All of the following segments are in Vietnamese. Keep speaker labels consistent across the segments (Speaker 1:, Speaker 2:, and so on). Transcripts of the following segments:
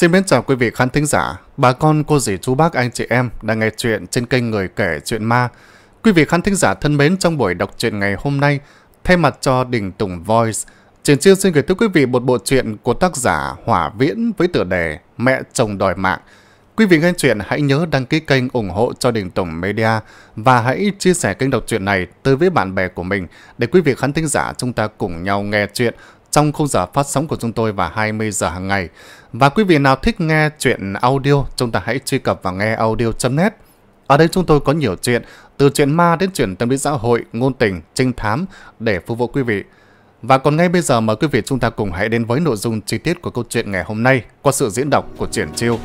Speaker 1: Xin mến chào quý vị khán thính giả, bà con, cô dì, chú bác, anh chị em đang nghe chuyện trên kênh Người Kể Chuyện Ma. Quý vị khán thính giả thân mến, trong buổi đọc truyện ngày hôm nay, thay mặt cho Đình Tùng Voice, Triển Chiêu xin gửi tới quý vị một bộ truyện của tác giả Hỏa Viễn với tựa đề Mẹ chồng đòi mạng. Quý vị nghe chuyện hãy nhớ đăng ký kênh ủng hộ cho Đình Tùng Media và hãy chia sẻ kênh đọc truyện này tới với bạn bè của mình để quý vị khán thính giả chúng ta cùng nhau nghe chuyện trong khung giờ phát sóng của chúng tôi vào 20 giờ hàng ngày. Và quý vị nào thích nghe chuyện audio, chúng ta hãy truy cập vào nghe audio.net. Ở đây chúng tôi có nhiều chuyện, từ chuyện ma đến chuyện tâm lý xã hội, ngôn tình, trinh thám để phục vụ quý vị. Và còn ngay bây giờ mời quý vị chúng ta cùng hãy đến với nội dung chi tiết của câu chuyện ngày hôm nay qua sự diễn đọc của Triển Chiêu.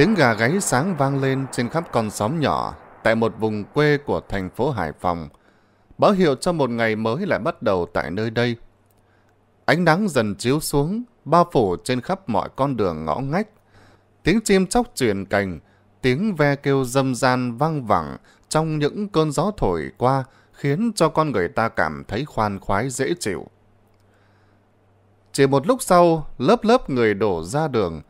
Speaker 1: Tiếng gà gáy sáng vang lên trên khắp con xóm nhỏ, tại một vùng quê của thành phố Hải Phòng. Báo hiệu cho một ngày mới lại bắt đầu tại nơi đây. Ánh nắng dần chiếu xuống, bao phủ trên khắp mọi con đường ngõ ngách. Tiếng chim chóc truyền cành, tiếng ve kêu dâm gian vang vẳng trong những cơn gió thổi qua khiến cho con người ta cảm thấy khoan khoái dễ chịu. Chỉ một lúc sau, lớp lớp người đổ ra đường,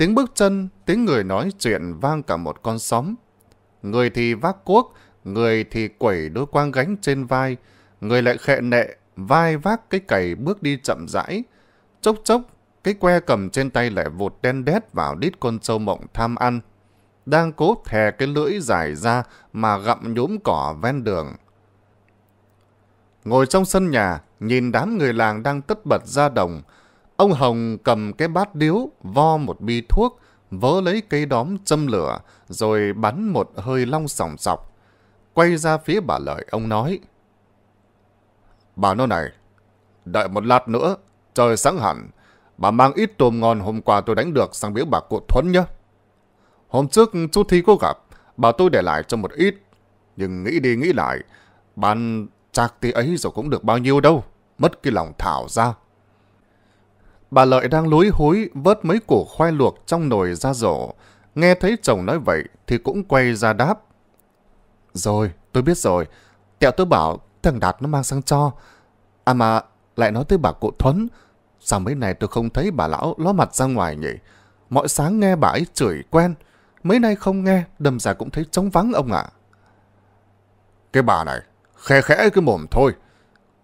Speaker 1: Tiếng bước chân, tiếng người nói chuyện vang cả một con xóm. Người thì vác cuốc, người thì quẩy đôi quang gánh trên vai, người lại khệ nệ, vai vác cái cày bước đi chậm rãi. Chốc chốc, cái que cầm trên tay lại vụt đen đét vào đít con sâu mộng tham ăn. Đang cố thè cái lưỡi dài ra mà gặm nhúm cỏ ven đường. Ngồi trong sân nhà, nhìn đám người làng đang tất bật ra đồng, Ông Hồng cầm cái bát điếu, vo một bi thuốc, vớ lấy cây đóm châm lửa, rồi bắn một hơi long sòng sọc. Quay ra phía bà Lợi, ông nói. Bà nó này, đợi một lát nữa, trời sáng hẳn, bà mang ít tôm ngon hôm qua tôi đánh được sang biểu bà cụ Thuấn nhé. Hôm trước chú Thi có gặp, bà tôi để lại cho một ít, nhưng nghĩ đi nghĩ lại, bán chạc tí ấy rồi cũng được bao nhiêu đâu, mất cái lòng thảo ra. Bà Lợi đang lúi húi vớt mấy củ khoai luộc trong nồi ra rổ. Nghe thấy chồng nói vậy thì cũng quay ra đáp. Rồi, tôi biết rồi. Tẹo tôi bảo thằng Đạt nó mang sang cho. À mà, lại nói tới bà cụ Thuấn. Sao mấy này tôi không thấy bà lão ló mặt ra ngoài nhỉ? Mọi sáng nghe bà ấy chửi quen. Mấy nay không nghe, đâm ra cũng thấy trống vắng ông ạ. Cái bà này, khe khẽ cái mồm thôi.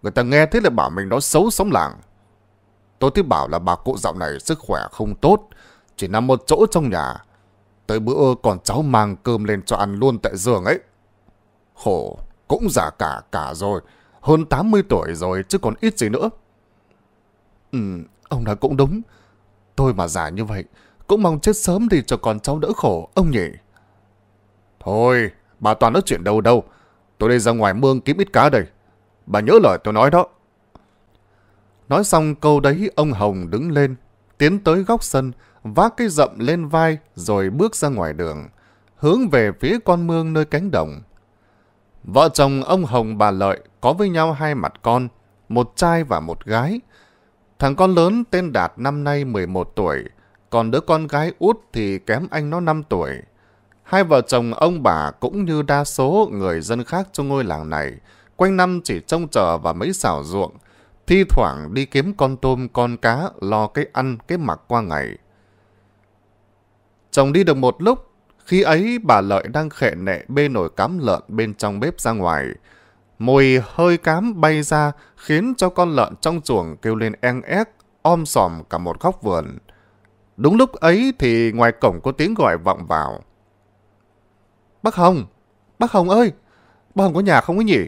Speaker 1: Người ta nghe thế là bảo mình nó xấu sống làng, Tôi thấy bảo là bà cụ dạo này sức khỏe không tốt, chỉ nằm một chỗ trong nhà. Tới bữa còn cháu mang cơm lên cho ăn luôn tại giường ấy. Khổ, cũng già cả cả rồi, hơn 80 tuổi rồi chứ còn ít gì nữa. Ừ, ông nói cũng đúng. Tôi mà già như vậy, cũng mong chết sớm đi cho con cháu đỡ khổ, ông nhỉ? Thôi, bà toàn nói chuyện đâu đâu. Tôi đi ra ngoài mương kiếm ít cá đây. Bà nhớ lời tôi nói đó. Nói xong câu đấy ông Hồng đứng lên, tiến tới góc sân, vác cái rậm lên vai rồi bước ra ngoài đường, hướng về phía con mương nơi cánh đồng. Vợ chồng ông Hồng bà Lợi có với nhau hai mặt con, một trai và một gái. Thằng con lớn tên Đạt năm nay 11 tuổi, còn đứa con gái út thì kém anh nó 5 tuổi. Hai vợ chồng ông bà cũng như đa số người dân khác trong ngôi làng này, quanh năm chỉ trông chờ vào mấy xảo ruộng, thi thoảng đi kiếm con tôm, con cá, lo cái ăn, cái mặc qua ngày. Chồng đi được một lúc, khi ấy bà Lợi đang khệ nệ bê nồi cám lợn bên trong bếp ra ngoài. Mùi hơi cám bay ra khiến cho con lợn trong chuồng kêu lên en ép, om sòm cả một góc vườn. Đúng lúc ấy thì ngoài cổng có tiếng gọi vọng vào. Bác Hồng! Bác Hồng ơi! Bác Hồng có nhà không ấy nhỉ?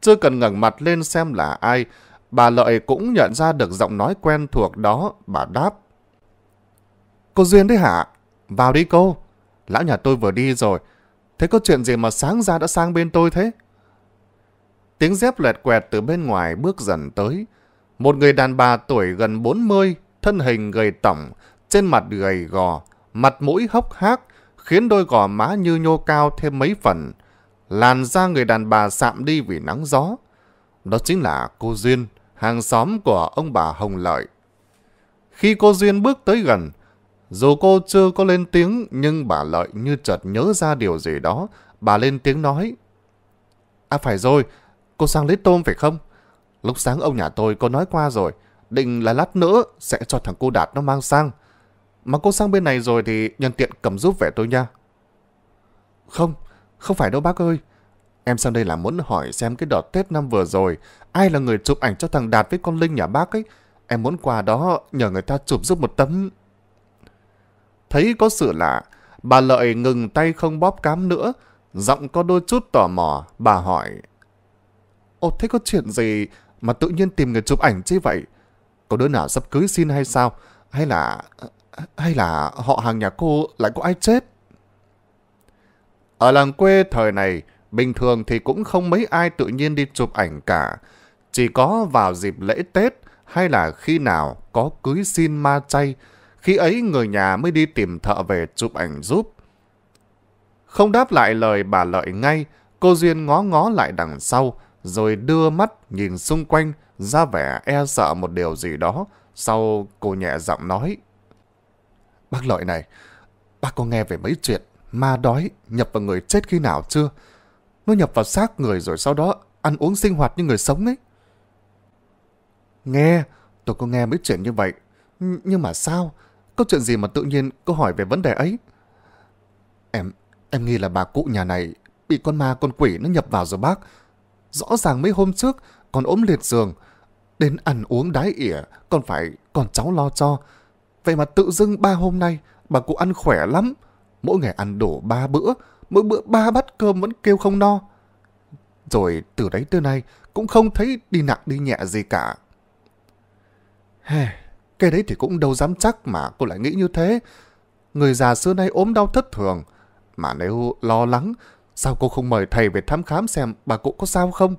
Speaker 1: Chưa cần ngẩng mặt lên xem là ai, bà Lợi cũng nhận ra được giọng nói quen thuộc đó, bà đáp. Cô Duyên đấy hả? Vào đi cô. Lão nhà tôi vừa đi rồi. Thế có chuyện gì mà sáng ra đã sang bên tôi thế? Tiếng dép lẹt quẹt từ bên ngoài bước dần tới. Một người đàn bà tuổi gần 40, thân hình gầy tổng, trên mặt gầy gò, mặt mũi hốc hác, khiến đôi gò má như nhô cao thêm mấy phần làn da người đàn bà sạm đi vì nắng gió. Đó chính là cô Duyên, hàng xóm của ông bà Hồng Lợi. Khi cô Duyên bước tới gần, dù cô chưa có lên tiếng nhưng bà Lợi như chợt nhớ ra điều gì đó, bà lên tiếng nói. À phải rồi, cô sang lấy tôm phải không? Lúc sáng ông nhà tôi có nói qua rồi, định là lát nữa sẽ cho thằng cô Đạt nó mang sang. Mà cô sang bên này rồi thì nhân tiện cầm giúp về tôi nha. Không, không phải đâu bác ơi. Em sang đây là muốn hỏi xem cái đợt Tết năm vừa rồi, ai là người chụp ảnh cho thằng Đạt với con Linh nhà bác ấy. Em muốn qua đó nhờ người ta chụp giúp một tấm. Thấy có sự lạ, bà Lợi ngừng tay không bóp cám nữa. Giọng có đôi chút tò mò, bà hỏi. Ồ, thế có chuyện gì mà tự nhiên tìm người chụp ảnh chứ vậy? Có đứa nào sắp cưới xin hay sao? Hay là... hay là họ hàng nhà cô lại có ai chết? Ở làng quê thời này, bình thường thì cũng không mấy ai tự nhiên đi chụp ảnh cả. Chỉ có vào dịp lễ Tết hay là khi nào có cưới xin ma chay, khi ấy người nhà mới đi tìm thợ về chụp ảnh giúp. Không đáp lại lời bà Lợi ngay, cô Duyên ngó ngó lại đằng sau, rồi đưa mắt nhìn xung quanh, ra vẻ e sợ một điều gì đó. Sau cô nhẹ giọng nói. Bác Lợi này, bác có nghe về mấy chuyện ma đói nhập vào người chết khi nào chưa? Nó nhập vào xác người rồi sau đó ăn uống sinh hoạt như người sống ấy. Nghe, tôi có nghe mấy chuyện như vậy. nhưng mà sao? Có chuyện gì mà tự nhiên cô hỏi về vấn đề ấy? Em, em nghi là bà cụ nhà này bị con ma con quỷ nó nhập vào rồi bác. Rõ ràng mấy hôm trước còn ốm liệt giường. Đến ăn uống đái ỉa còn phải còn cháu lo cho. Vậy mà tự dưng ba hôm nay bà cụ ăn khỏe lắm mỗi ngày ăn đổ ba bữa, mỗi bữa ba bát cơm vẫn kêu không no. Rồi từ đấy tới nay cũng không thấy đi nặng đi nhẹ gì cả. Cái đấy thì cũng đâu dám chắc mà cô lại nghĩ như thế. Người già xưa nay ốm đau thất thường, mà nếu lo lắng, sao cô không mời thầy về thăm khám xem bà cụ có sao không?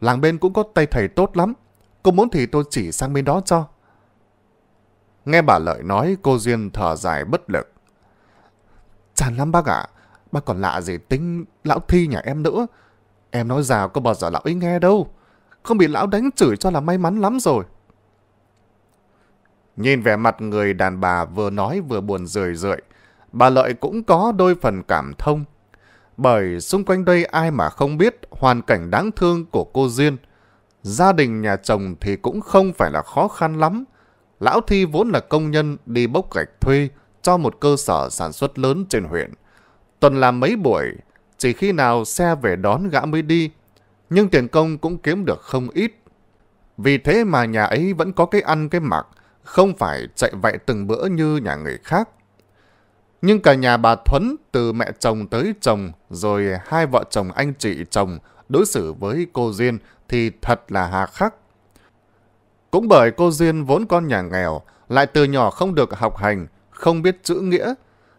Speaker 1: Làng bên cũng có tay thầy tốt lắm, cô muốn thì tôi chỉ sang bên đó cho. Nghe bà Lợi nói cô Duyên thở dài bất lực. Chán lắm bác ạ. Bác còn lạ gì tính lão thi nhà em nữa. Em nói rào có bao giờ lão ấy nghe đâu. Không bị lão đánh chửi cho là may mắn lắm rồi. Nhìn vẻ mặt người đàn bà vừa nói vừa buồn rười rượi, bà Lợi cũng có đôi phần cảm thông. Bởi xung quanh đây ai mà không biết hoàn cảnh đáng thương của cô Duyên. Gia đình nhà chồng thì cũng không phải là khó khăn lắm. Lão Thi vốn là công nhân đi bốc gạch thuê, cho một cơ sở sản xuất lớn trên huyện. Tuần làm mấy buổi, chỉ khi nào xe về đón gã mới đi, nhưng tiền công cũng kiếm được không ít. Vì thế mà nhà ấy vẫn có cái ăn cái mặc, không phải chạy vậy từng bữa như nhà người khác. Nhưng cả nhà bà Thuấn, từ mẹ chồng tới chồng, rồi hai vợ chồng anh chị chồng đối xử với cô Duyên thì thật là hà khắc. Cũng bởi cô Duyên vốn con nhà nghèo, lại từ nhỏ không được học hành, không biết chữ nghĩa.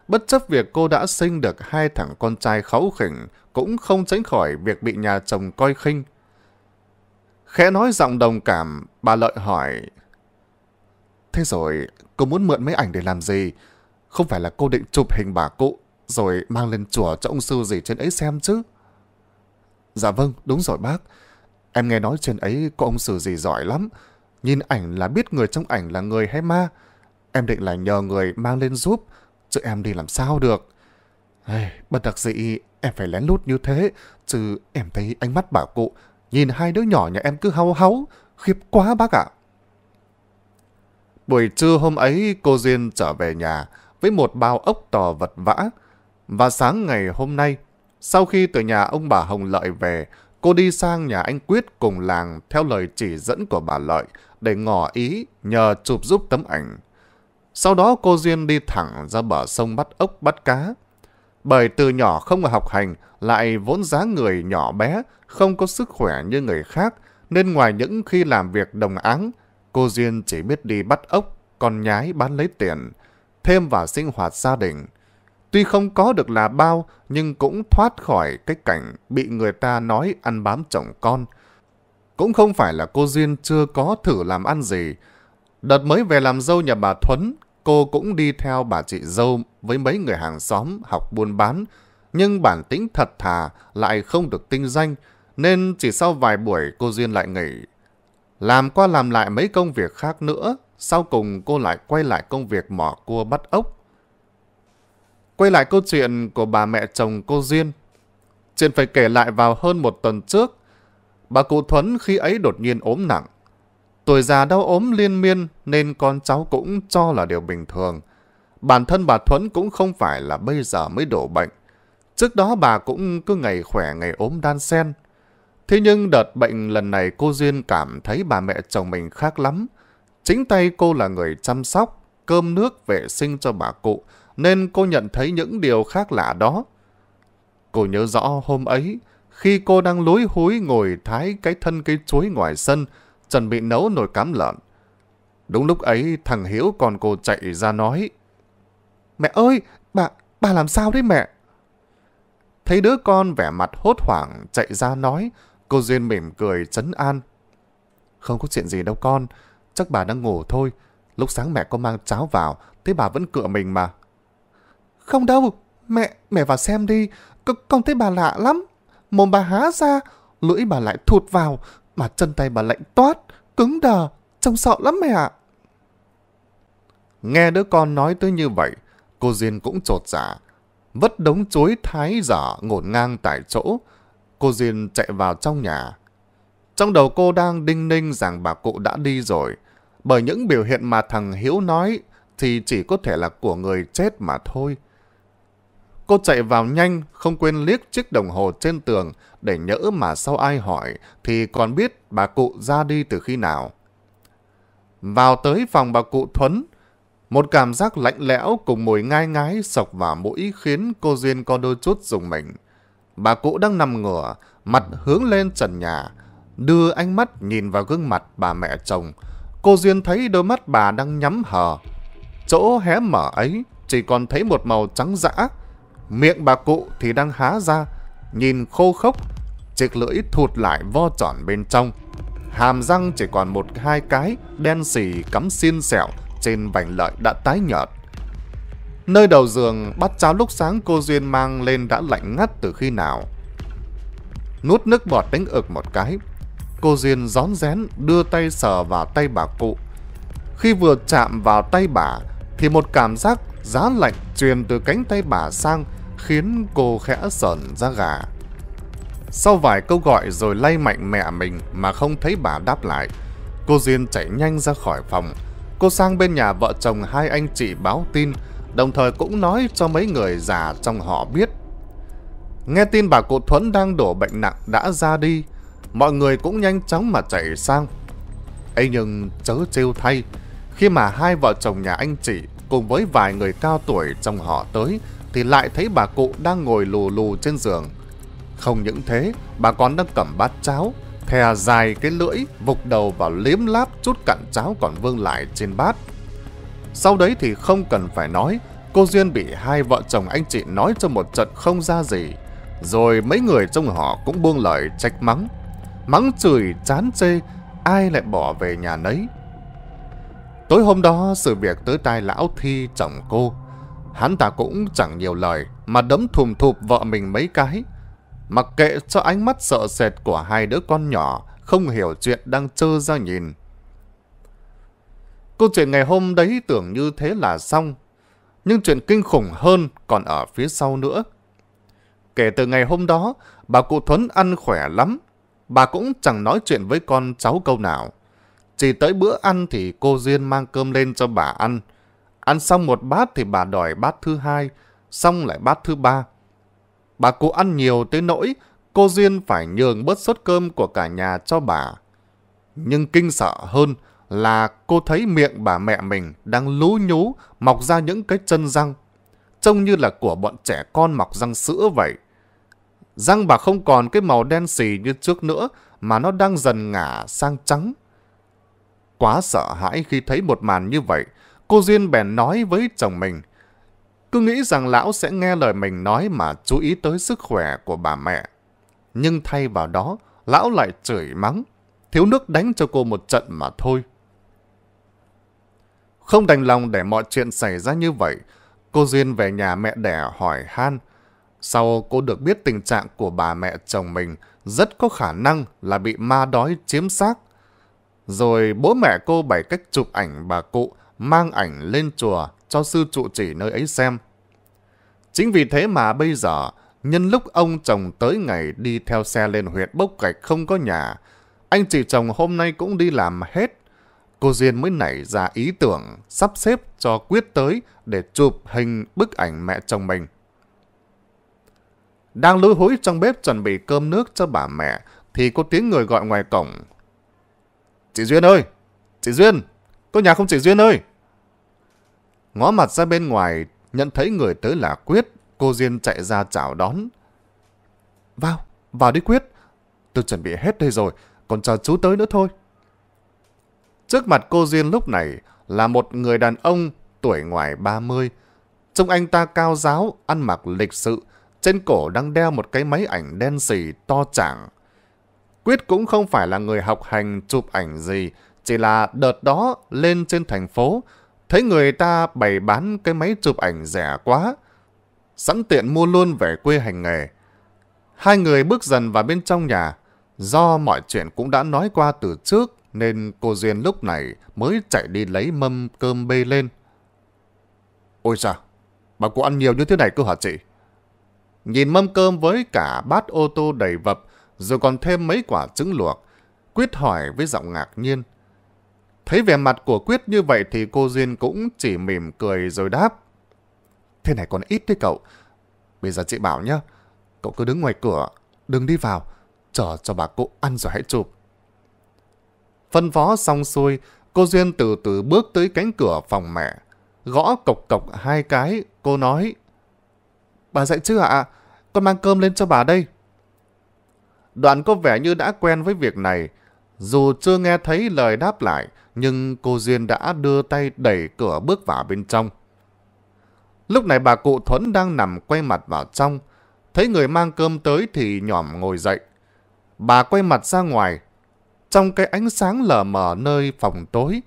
Speaker 1: Bất chấp việc cô đã sinh được hai thằng con trai kháu khỉnh, cũng không tránh khỏi việc bị nhà chồng coi khinh. Khẽ nói giọng đồng cảm, bà Lợi hỏi. Thế rồi, cô muốn mượn mấy ảnh để làm gì? Không phải là cô định chụp hình bà cụ, rồi mang lên chùa cho ông sư gì trên ấy xem chứ? Dạ vâng, đúng rồi bác. Em nghe nói trên ấy có ông sư gì giỏi lắm. Nhìn ảnh là biết người trong ảnh là người hay ma. Em định là nhờ người mang lên giúp, chứ em đi làm sao được. Hey, bất đặc dị, em phải lén lút như thế, chứ em thấy ánh mắt bà cụ, nhìn hai đứa nhỏ nhà em cứ hau háu, khiếp quá bác ạ. Buổi trưa hôm ấy cô Duyên trở về nhà với một bao ốc tò vật vã. Và sáng ngày hôm nay, sau khi từ nhà ông bà Hồng Lợi về, cô đi sang nhà anh Quyết cùng làng theo lời chỉ dẫn của bà Lợi để ngỏ ý nhờ chụp giúp tấm ảnh sau đó cô Duyên đi thẳng ra bờ sông bắt ốc bắt cá. Bởi từ nhỏ không học hành, lại vốn giá người nhỏ bé, không có sức khỏe như người khác, nên ngoài những khi làm việc đồng áng, cô Duyên chỉ biết đi bắt ốc, còn nhái bán lấy tiền, thêm vào sinh hoạt gia đình. Tuy không có được là bao, nhưng cũng thoát khỏi cái cảnh bị người ta nói ăn bám chồng con. Cũng không phải là cô Duyên chưa có thử làm ăn gì, Đợt mới về làm dâu nhà bà Thuấn, cô cũng đi theo bà chị dâu với mấy người hàng xóm học buôn bán, nhưng bản tính thật thà lại không được tinh danh, nên chỉ sau vài buổi cô Duyên lại nghỉ. Làm qua làm lại mấy công việc khác nữa, sau cùng cô lại quay lại công việc mỏ cua bắt ốc. Quay lại câu chuyện của bà mẹ chồng cô Duyên. Chuyện phải kể lại vào hơn một tuần trước. Bà cụ Thuấn khi ấy đột nhiên ốm nặng, Tuổi già đau ốm liên miên nên con cháu cũng cho là điều bình thường. Bản thân bà Thuấn cũng không phải là bây giờ mới đổ bệnh. Trước đó bà cũng cứ ngày khỏe ngày ốm đan sen. Thế nhưng đợt bệnh lần này cô Duyên cảm thấy bà mẹ chồng mình khác lắm. Chính tay cô là người chăm sóc, cơm nước vệ sinh cho bà cụ, nên cô nhận thấy những điều khác lạ đó. Cô nhớ rõ hôm ấy, khi cô đang lối húi ngồi thái cái thân cây chuối ngoài sân, chuẩn bị nấu nồi cám lợn. Đúng lúc ấy, thằng Hiếu còn cô chạy ra nói. Mẹ ơi, bà, bà làm sao đấy mẹ? Thấy đứa con vẻ mặt hốt hoảng chạy ra nói, cô Duyên mỉm cười chấn an. Không có chuyện gì đâu con, chắc bà đang ngủ thôi. Lúc sáng mẹ có mang cháo vào, thế bà vẫn cựa mình mà. Không đâu, mẹ, mẹ vào xem đi, C con thấy bà lạ lắm. Mồm bà há ra, lưỡi bà lại thụt vào, mà chân tay bà lạnh toát, cứng đờ, trông sợ lắm mẹ ạ. Nghe đứa con nói tới như vậy, cô Diên cũng trột dạ, vất đống chuối thái giả ngổn ngang tại chỗ. Cô Diên chạy vào trong nhà. Trong đầu cô đang đinh ninh rằng bà cụ đã đi rồi, bởi những biểu hiện mà thằng Hiếu nói thì chỉ có thể là của người chết mà thôi. Cô chạy vào nhanh, không quên liếc chiếc đồng hồ trên tường để nhỡ mà sau ai hỏi thì còn biết bà cụ ra đi từ khi nào. Vào tới phòng bà cụ Thuấn, một cảm giác lạnh lẽo cùng mùi ngai ngái sọc vào mũi khiến cô Duyên có đôi chút dùng mình. Bà cụ đang nằm ngửa, mặt hướng lên trần nhà, đưa ánh mắt nhìn vào gương mặt bà mẹ chồng. Cô Duyên thấy đôi mắt bà đang nhắm hờ. Chỗ hé mở ấy chỉ còn thấy một màu trắng dã, Miệng bà cụ thì đang há ra, nhìn khô khốc, chiếc lưỡi thụt lại vo tròn bên trong. Hàm răng chỉ còn một hai cái, đen xì cắm xiên xẻo trên vành lợi đã tái nhợt. Nơi đầu giường, bắt cháo lúc sáng cô Duyên mang lên đã lạnh ngắt từ khi nào. Nuốt nước bọt đánh ực một cái, cô Duyên rón rén đưa tay sờ vào tay bà cụ. Khi vừa chạm vào tay bà, thì một cảm giác giá lạnh truyền từ cánh tay bà sang khiến cô khẽ sờn ra gà. Sau vài câu gọi rồi lay mạnh mẹ mình mà không thấy bà đáp lại, cô Diên chạy nhanh ra khỏi phòng. Cô sang bên nhà vợ chồng hai anh chị báo tin, đồng thời cũng nói cho mấy người già trong họ biết. Nghe tin bà cụ Thuấn đang đổ bệnh nặng đã ra đi, mọi người cũng nhanh chóng mà chạy sang. ấy nhưng chớ trêu thay, khi mà hai vợ chồng nhà anh chị cùng với vài người cao tuổi trong họ tới thì lại thấy bà cụ đang ngồi lù lù trên giường. Không những thế, bà còn đang cầm bát cháo, thè dài cái lưỡi, vục đầu vào liếm láp chút cặn cháo còn vương lại trên bát. Sau đấy thì không cần phải nói, cô Duyên bị hai vợ chồng anh chị nói cho một trận không ra gì. Rồi mấy người trong họ cũng buông lời trách mắng. Mắng chửi, chán chê, ai lại bỏ về nhà nấy. Tối hôm đó sự việc tới tai lão Thi chồng cô. Hắn ta cũng chẳng nhiều lời mà đấm thùm thụp vợ mình mấy cái. Mặc kệ cho ánh mắt sợ sệt của hai đứa con nhỏ không hiểu chuyện đang trơ ra nhìn. Câu chuyện ngày hôm đấy tưởng như thế là xong. Nhưng chuyện kinh khủng hơn còn ở phía sau nữa. Kể từ ngày hôm đó, bà cụ Thuấn ăn khỏe lắm. Bà cũng chẳng nói chuyện với con cháu câu nào. Chỉ tới bữa ăn thì cô Duyên mang cơm lên cho bà ăn. Ăn xong một bát thì bà đòi bát thứ hai, xong lại bát thứ ba. Bà cụ ăn nhiều tới nỗi cô Duyên phải nhường bớt suất cơm của cả nhà cho bà. Nhưng kinh sợ hơn là cô thấy miệng bà mẹ mình đang lú nhú mọc ra những cái chân răng. Trông như là của bọn trẻ con mọc răng sữa vậy. Răng bà không còn cái màu đen xì như trước nữa mà nó đang dần ngả sang trắng. Quá sợ hãi khi thấy một màn như vậy, cô Duyên bèn nói với chồng mình. Cứ nghĩ rằng lão sẽ nghe lời mình nói mà chú ý tới sức khỏe của bà mẹ. Nhưng thay vào đó, lão lại chửi mắng, thiếu nước đánh cho cô một trận mà thôi. Không đành lòng để mọi chuyện xảy ra như vậy, cô Duyên về nhà mẹ đẻ hỏi han. Sau cô được biết tình trạng của bà mẹ chồng mình rất có khả năng là bị ma đói chiếm xác rồi bố mẹ cô bày cách chụp ảnh bà cụ, mang ảnh lên chùa cho sư trụ trì nơi ấy xem. Chính vì thế mà bây giờ, nhân lúc ông chồng tới ngày đi theo xe lên huyện bốc gạch không có nhà, anh chị chồng hôm nay cũng đi làm hết. Cô Duyên mới nảy ra ý tưởng sắp xếp cho Quyết tới để chụp hình bức ảnh mẹ chồng mình. Đang lối hối trong bếp chuẩn bị cơm nước cho bà mẹ, thì có tiếng người gọi ngoài cổng Chị Duyên ơi! Chị Duyên! Có nhà không chị Duyên ơi! Ngó mặt ra bên ngoài, nhận thấy người tới là Quyết, cô Duyên chạy ra chào đón. Vào, vào đi Quyết. Tôi chuẩn bị hết đây rồi, còn chờ chú tới nữa thôi. Trước mặt cô Duyên lúc này là một người đàn ông tuổi ngoài 30. Trông anh ta cao giáo, ăn mặc lịch sự, trên cổ đang đeo một cái máy ảnh đen xì to chảng. Quyết cũng không phải là người học hành chụp ảnh gì, chỉ là đợt đó lên trên thành phố, thấy người ta bày bán cái máy chụp ảnh rẻ quá. Sẵn tiện mua luôn về quê hành nghề. Hai người bước dần vào bên trong nhà. Do mọi chuyện cũng đã nói qua từ trước, nên cô Duyên lúc này mới chạy đi lấy mâm cơm bê lên. Ôi sao, bà cô ăn nhiều như thế này cơ hả chị? Nhìn mâm cơm với cả bát ô tô đầy vập, rồi còn thêm mấy quả trứng luộc. Quyết hỏi với giọng ngạc nhiên. Thấy vẻ mặt của Quyết như vậy thì cô Duyên cũng chỉ mỉm cười rồi đáp. Thế này còn ít đấy cậu. Bây giờ chị bảo nhá, cậu cứ đứng ngoài cửa, đừng đi vào, chờ cho bà cụ ăn rồi hãy chụp. Phân phó xong xuôi, cô Duyên từ từ bước tới cánh cửa phòng mẹ. Gõ cộc cộc hai cái, cô nói. Bà dậy chứ ạ, con mang cơm lên cho bà đây. Đoạn có vẻ như đã quen với việc này. Dù chưa nghe thấy lời đáp lại, nhưng cô Duyên đã đưa tay đẩy cửa bước vào bên trong. Lúc này bà cụ Thuấn đang nằm quay mặt vào trong. Thấy người mang cơm tới thì nhỏm ngồi dậy. Bà quay mặt ra ngoài. Trong cái ánh sáng lờ mờ nơi phòng tối,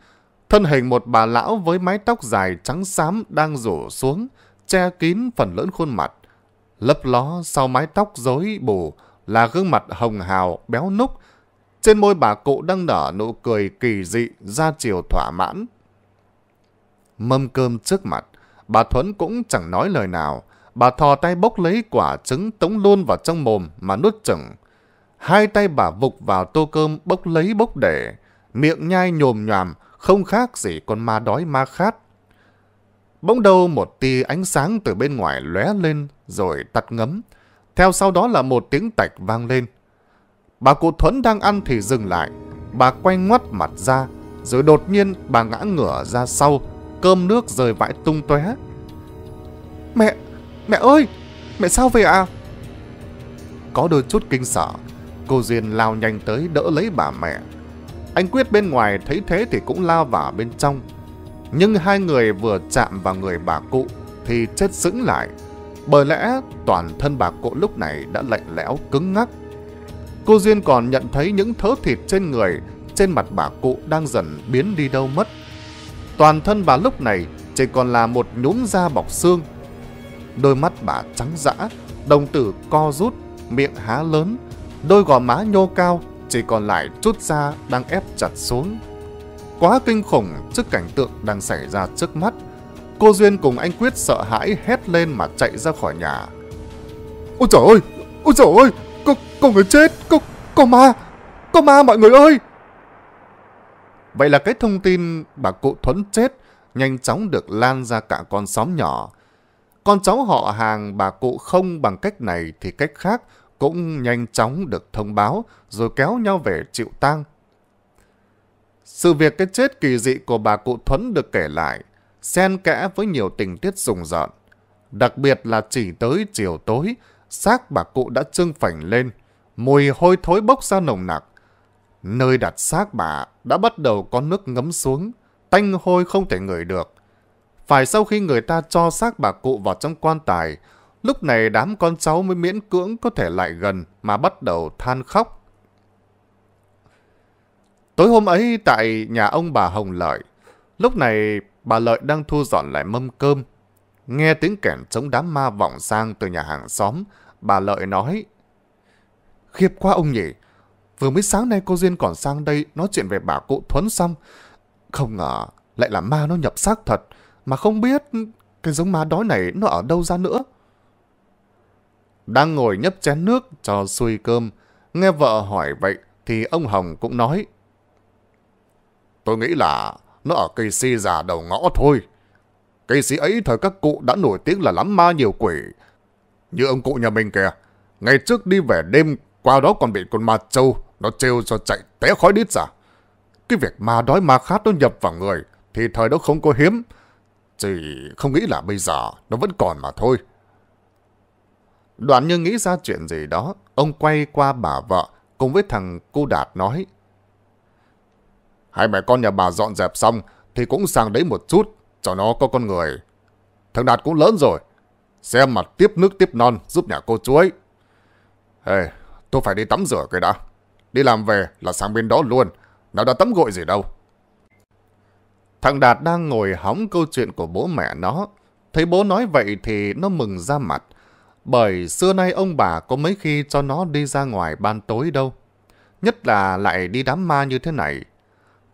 Speaker 1: thân hình một bà lão với mái tóc dài trắng xám đang rủ xuống, che kín phần lớn khuôn mặt. Lấp ló sau mái tóc rối bù, là gương mặt hồng hào, béo núc. Trên môi bà cụ đang nở nụ cười kỳ dị, ra chiều thỏa mãn. Mâm cơm trước mặt, bà Thuấn cũng chẳng nói lời nào. Bà thò tay bốc lấy quả trứng tống luôn vào trong mồm mà nuốt chừng. Hai tay bà vục vào tô cơm bốc lấy bốc để, miệng nhai nhồm nhòm, không khác gì con ma đói ma khát. Bỗng đâu một tia ánh sáng từ bên ngoài lóe lên rồi tắt ngấm. Theo sau đó là một tiếng tạch vang lên. Bà cụ Thuấn đang ăn thì dừng lại. Bà quay ngoắt mặt ra. Rồi đột nhiên bà ngã ngửa ra sau. Cơm nước rời vãi tung tóe. Mẹ! Mẹ ơi! Mẹ sao vậy ạ? À? Có đôi chút kinh sợ. Cô Duyên lao nhanh tới đỡ lấy bà mẹ. Anh Quyết bên ngoài thấy thế thì cũng lao vào bên trong. Nhưng hai người vừa chạm vào người bà cụ thì chết sững lại bởi lẽ toàn thân bà cụ lúc này đã lạnh lẽo cứng ngắc. Cô Duyên còn nhận thấy những thớ thịt trên người, trên mặt bà cụ đang dần biến đi đâu mất. Toàn thân bà lúc này chỉ còn là một nhúm da bọc xương. Đôi mắt bà trắng dã, đồng tử co rút, miệng há lớn, đôi gò má nhô cao, chỉ còn lại chút da đang ép chặt xuống. Quá kinh khủng trước cảnh tượng đang xảy ra trước mắt. Cô Duyên cùng anh Quyết sợ hãi hét lên mà chạy ra khỏi nhà. Ôi trời ơi! Ôi trời ơi! Có, có người chết! Có, có ma! Có ma mọi người ơi! Vậy là cái thông tin bà cụ Thuấn chết nhanh chóng được lan ra cả con xóm nhỏ. Con cháu họ hàng bà cụ không bằng cách này thì cách khác cũng nhanh chóng được thông báo rồi kéo nhau về chịu tang. Sự việc cái chết kỳ dị của bà cụ Thuấn được kể lại xen kẽ với nhiều tình tiết rùng rợn. Đặc biệt là chỉ tới chiều tối, xác bà cụ đã trưng phảnh lên, mùi hôi thối bốc ra nồng nặc. Nơi đặt xác bà đã bắt đầu có nước ngấm xuống, tanh hôi không thể ngửi được. Phải sau khi người ta cho xác bà cụ vào trong quan tài, lúc này đám con cháu mới miễn cưỡng có thể lại gần mà bắt đầu than khóc. Tối hôm ấy tại nhà ông bà Hồng Lợi, lúc này bà Lợi đang thu dọn lại mâm cơm. Nghe tiếng kẻn chống đám ma vọng sang từ nhà hàng xóm, bà Lợi nói. Khiếp quá ông nhỉ, vừa mới sáng nay cô Duyên còn sang đây nói chuyện về bà cụ Thuấn xong. Không ngờ, lại là ma nó nhập xác thật, mà không biết cái giống ma đói này nó ở đâu ra nữa. Đang ngồi nhấp chén nước cho xuôi cơm, nghe vợ hỏi vậy thì ông Hồng cũng nói. Tôi nghĩ là nó ở cây si già đầu ngõ thôi. Cây si ấy thời các cụ đã nổi tiếng là lắm ma nhiều quỷ. Như ông cụ nhà mình kìa, ngày trước đi về đêm qua đó còn bị con ma trâu, nó trêu cho chạy té khói đít ra. Cái việc ma đói ma khát nó nhập vào người thì thời đó không có hiếm. Chỉ không nghĩ là bây giờ nó vẫn còn mà thôi. Đoạn như nghĩ ra chuyện gì đó, ông quay qua bà vợ cùng với thằng cô Đạt nói. Hai mẹ con nhà bà dọn dẹp xong thì cũng sang đấy một chút cho nó có con người. Thằng Đạt cũng lớn rồi. Xem mặt tiếp nước tiếp non giúp nhà cô chuối. Hey, tôi phải đi tắm rửa cái đã. Đi làm về là sang bên đó luôn. Nó đã tắm gội gì đâu. Thằng Đạt đang ngồi hóng câu chuyện của bố mẹ nó. Thấy bố nói vậy thì nó mừng ra mặt. Bởi xưa nay ông bà có mấy khi cho nó đi ra ngoài ban tối đâu. Nhất là lại đi đám ma như thế này.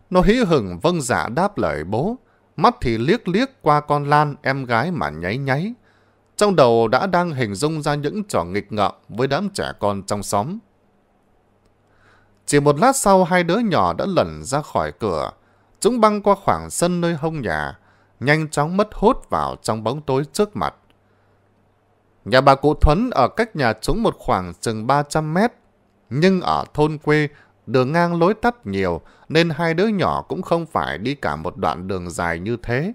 Speaker 1: Nó hí hửng vâng giả đáp lời bố, mắt thì liếc liếc qua con Lan em gái mà nháy nháy. Trong đầu đã đang hình dung ra những trò nghịch ngợm với đám trẻ con trong xóm. Chỉ một lát sau hai đứa nhỏ đã lẩn ra khỏi cửa. Chúng băng qua khoảng sân nơi hông nhà, nhanh chóng mất hút vào trong bóng tối trước mặt. Nhà bà cụ Thuấn ở cách nhà chúng một khoảng chừng 300 mét, nhưng ở thôn quê Đường ngang lối tắt nhiều nên hai đứa nhỏ cũng không phải đi cả một đoạn đường dài như thế.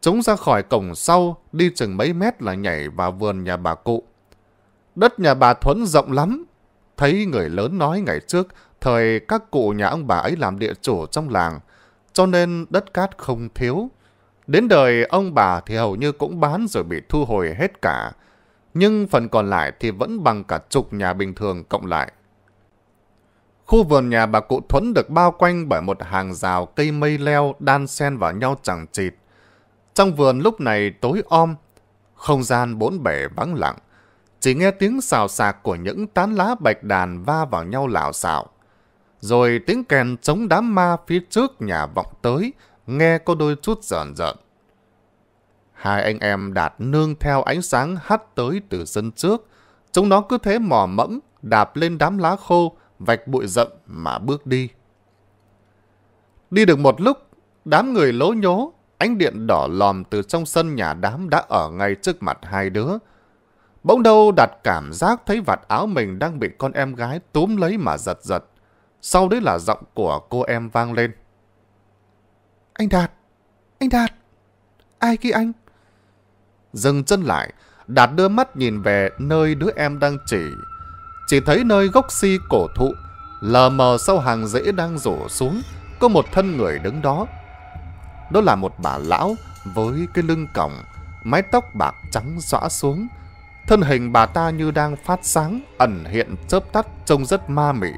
Speaker 1: Chúng ra khỏi cổng sau, đi chừng mấy mét là nhảy vào vườn nhà bà cụ. Đất nhà bà Thuấn rộng lắm. Thấy người lớn nói ngày trước, thời các cụ nhà ông bà ấy làm địa chủ trong làng, cho nên đất cát không thiếu. Đến đời ông bà thì hầu như cũng bán rồi bị thu hồi hết cả. Nhưng phần còn lại thì vẫn bằng cả chục nhà bình thường cộng lại. Khu vườn nhà bà cụ Thuấn được bao quanh bởi một hàng rào cây mây leo đan xen vào nhau chẳng chịt. Trong vườn lúc này tối om, không gian bốn bể vắng lặng. Chỉ nghe tiếng xào xạc của những tán lá bạch đàn va vào nhau lảo xạo. Rồi tiếng kèn chống đám ma phía trước nhà vọng tới, nghe có đôi chút rợn rợn. Hai anh em đạt nương theo ánh sáng hắt tới từ sân trước. Chúng nó cứ thế mò mẫm, đạp lên đám lá khô, vạch bụi rậm mà bước đi. Đi được một lúc, đám người lố nhố, ánh điện đỏ lòm từ trong sân nhà đám đã ở ngay trước mặt hai đứa. Bỗng đâu đặt cảm giác thấy vạt áo mình đang bị con em gái túm lấy mà giật giật. Sau đấy là giọng của cô em vang lên. Anh Đạt! Anh Đạt! Ai kia anh? Dừng chân lại, Đạt đưa mắt nhìn về nơi đứa em đang chỉ chỉ thấy nơi gốc si cổ thụ, lờ mờ sau hàng rễ đang rổ xuống, có một thân người đứng đó. Đó là một bà lão với cái lưng còng, mái tóc bạc trắng xõa xuống. Thân hình bà ta như đang phát sáng, ẩn hiện chớp tắt trông rất ma mị.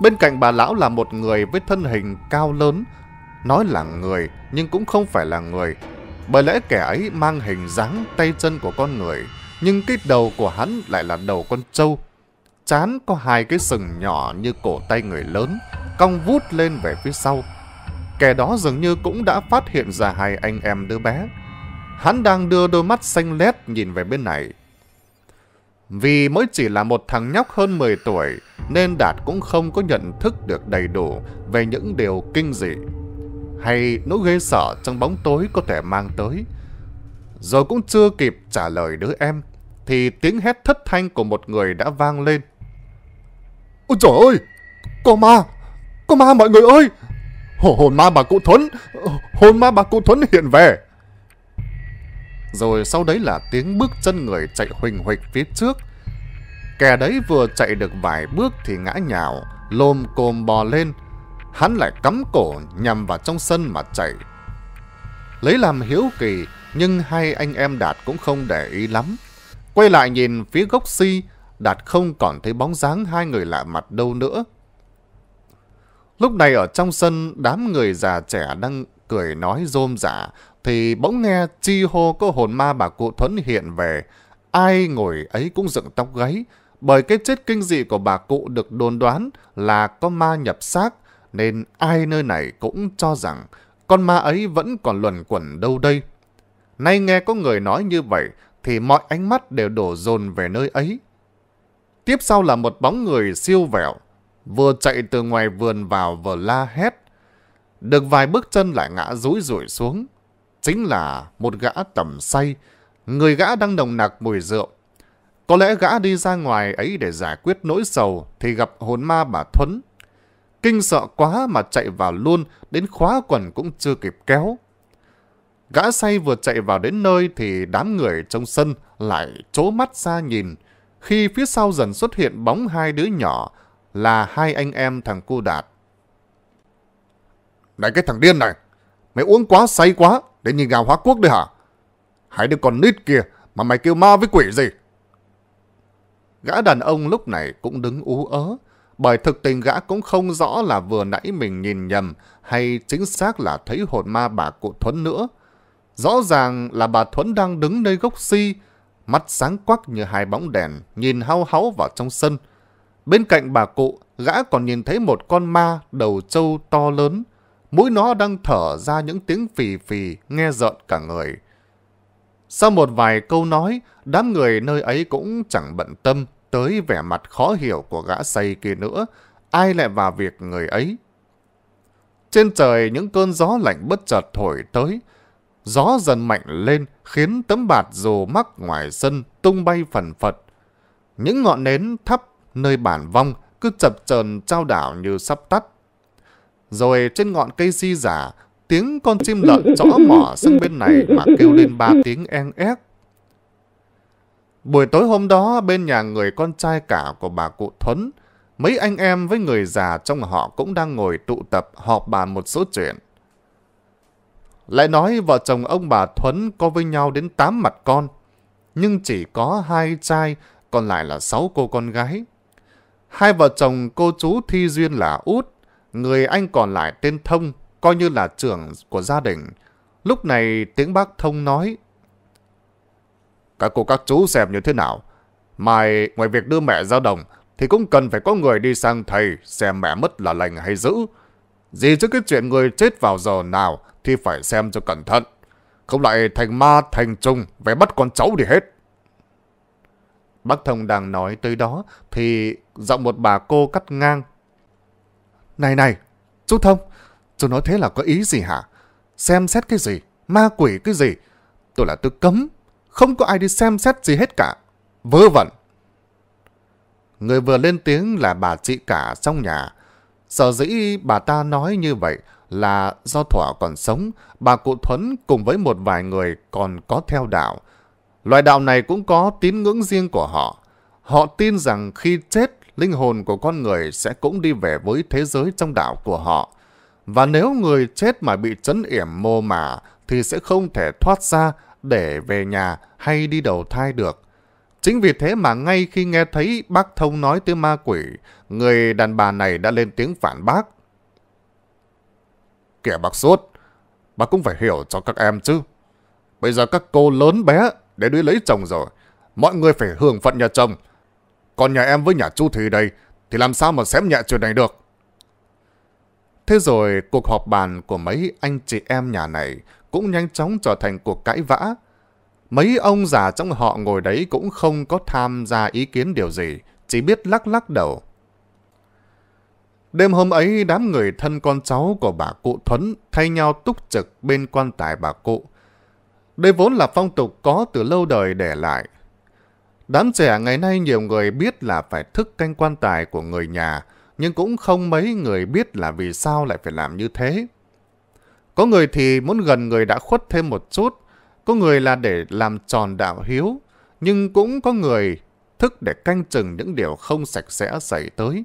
Speaker 1: Bên cạnh bà lão là một người với thân hình cao lớn, nói là người nhưng cũng không phải là người. Bởi lẽ kẻ ấy mang hình dáng tay chân của con người, nhưng cái đầu của hắn lại là đầu con trâu chán có hai cái sừng nhỏ như cổ tay người lớn, cong vút lên về phía sau. Kẻ đó dường như cũng đã phát hiện ra hai anh em đứa bé. Hắn đang đưa đôi mắt xanh lét nhìn về bên này. Vì mới chỉ là một thằng nhóc hơn 10 tuổi, nên Đạt cũng không có nhận thức được đầy đủ về những điều kinh dị hay nỗi ghê sợ trong bóng tối có thể mang tới. Rồi cũng chưa kịp trả lời đứa em, thì tiếng hét thất thanh của một người đã vang lên. Ôi trời ơi, có ma, có ma mọi người ơi. Hồn ma bà cụ Thuấn, hồn ma bà cụ Thuấn hiện về. Rồi sau đấy là tiếng bước chân người chạy huỳnh huỳnh phía trước. Kẻ đấy vừa chạy được vài bước thì ngã nhào, lôm cồm bò lên. Hắn lại cắm cổ nhằm vào trong sân mà chạy. Lấy làm hiếu kỳ, nhưng hai anh em Đạt cũng không để ý lắm. Quay lại nhìn phía gốc si, Đạt không còn thấy bóng dáng hai người lạ mặt đâu nữa. Lúc này ở trong sân, đám người già trẻ đang cười nói rôm rả, thì bỗng nghe chi hô có hồn ma bà cụ Thuấn hiện về. Ai ngồi ấy cũng dựng tóc gáy, bởi cái chết kinh dị của bà cụ được đồn đoán là có ma nhập xác, nên ai nơi này cũng cho rằng con ma ấy vẫn còn luẩn quẩn đâu đây. Nay nghe có người nói như vậy, thì mọi ánh mắt đều đổ dồn về nơi ấy. Tiếp sau là một bóng người siêu vẹo, vừa chạy từ ngoài vườn vào vừa la hét. Được vài bước chân lại ngã rúi rủi xuống. Chính là một gã tầm say, người gã đang nồng nặc mùi rượu. Có lẽ gã đi ra ngoài ấy để giải quyết nỗi sầu thì gặp hồn ma bà Thuấn. Kinh sợ quá mà chạy vào luôn, đến khóa quần cũng chưa kịp kéo. Gã say vừa chạy vào đến nơi thì đám người trong sân lại trố mắt ra nhìn khi phía sau dần xuất hiện bóng hai đứa nhỏ là hai anh em thằng cô Đạt. Này cái thằng điên này, mày uống quá say quá để nhìn gà hóa quốc đấy hả? Hai đứa còn nít kia mà mày kêu ma với quỷ gì? Gã đàn ông lúc này cũng đứng ú ớ, bởi thực tình gã cũng không rõ là vừa nãy mình nhìn nhầm hay chính xác là thấy hồn ma bà cụ Thuấn nữa. Rõ ràng là bà Thuấn đang đứng nơi gốc si, mắt sáng quắc như hai bóng đèn, nhìn hao háu vào trong sân. Bên cạnh bà cụ, gã còn nhìn thấy một con ma đầu trâu to lớn, mũi nó đang thở ra những tiếng phì phì, nghe rợn cả người. Sau một vài câu nói, đám người nơi ấy cũng chẳng bận tâm tới vẻ mặt khó hiểu của gã say kia nữa, ai lại vào việc người ấy. Trên trời những cơn gió lạnh bất chợt thổi tới, gió dần mạnh lên khiến tấm bạt dù mắc ngoài sân tung bay phần phật. Những ngọn nến thấp nơi bản vong cứ chập chờn trao đảo như sắp tắt. Rồi trên ngọn cây si giả, tiếng con chim lợn chõ mỏ sang bên này mà kêu lên ba tiếng en ép. Buổi tối hôm đó bên nhà người con trai cả của bà cụ Thuấn, mấy anh em với người già trong họ cũng đang ngồi tụ tập họp bàn một số chuyện. Lại nói vợ chồng ông bà Thuấn có với nhau đến tám mặt con, nhưng chỉ có hai trai, còn lại là sáu cô con gái. Hai vợ chồng cô chú Thi Duyên là Út, người anh còn lại tên Thông, coi như là trưởng của gia đình. Lúc này tiếng bác Thông nói, Các cô các chú xem như thế nào? Mai ngoài việc đưa mẹ ra đồng, thì cũng cần phải có người đi sang thầy xem mẹ mất là lành hay dữ gì chứ cái chuyện người chết vào giờ nào thì phải xem cho cẩn thận. Không lại thành ma thành trùng về bắt con cháu đi hết. Bác Thông đang nói tới đó thì giọng một bà cô cắt ngang. Này này, chú Thông, chú nói thế là có ý gì hả? Xem xét cái gì? Ma quỷ cái gì? Tôi là tôi cấm, không có ai đi xem xét gì hết cả. Vớ vẩn. Người vừa lên tiếng là bà chị cả trong nhà, Sở dĩ bà ta nói như vậy là do Thỏa còn sống, bà cụ Thuấn cùng với một vài người còn có theo đạo. Loại đạo này cũng có tín ngưỡng riêng của họ. Họ tin rằng khi chết, linh hồn của con người sẽ cũng đi về với thế giới trong đạo của họ. Và nếu người chết mà bị chấn yểm mô mả thì sẽ không thể thoát ra để về nhà hay đi đầu thai được. Chính vì thế mà ngay khi nghe thấy bác Thông nói tới ma quỷ, người đàn bà này đã lên tiếng phản bác. Kẻ bác sốt, bác cũng phải hiểu cho các em chứ. Bây giờ các cô lớn bé để đi lấy chồng rồi, mọi người phải hưởng phận nhà chồng. Còn nhà em với nhà chú thì đây thì làm sao mà xém nhẹ chuyện này được. Thế rồi cuộc họp bàn của mấy anh chị em nhà này cũng nhanh chóng trở thành cuộc cãi vã Mấy ông già trong họ ngồi đấy cũng không có tham gia ý kiến điều gì, chỉ biết lắc lắc đầu. Đêm hôm ấy, đám người thân con cháu của bà cụ Thuấn thay nhau túc trực bên quan tài bà cụ. Đây vốn là phong tục có từ lâu đời để lại. Đám trẻ ngày nay nhiều người biết là phải thức canh quan tài của người nhà, nhưng cũng không mấy người biết là vì sao lại phải làm như thế. Có người thì muốn gần người đã khuất thêm một chút, có người là để làm tròn đạo hiếu, nhưng cũng có người thức để canh chừng những điều không sạch sẽ xảy tới.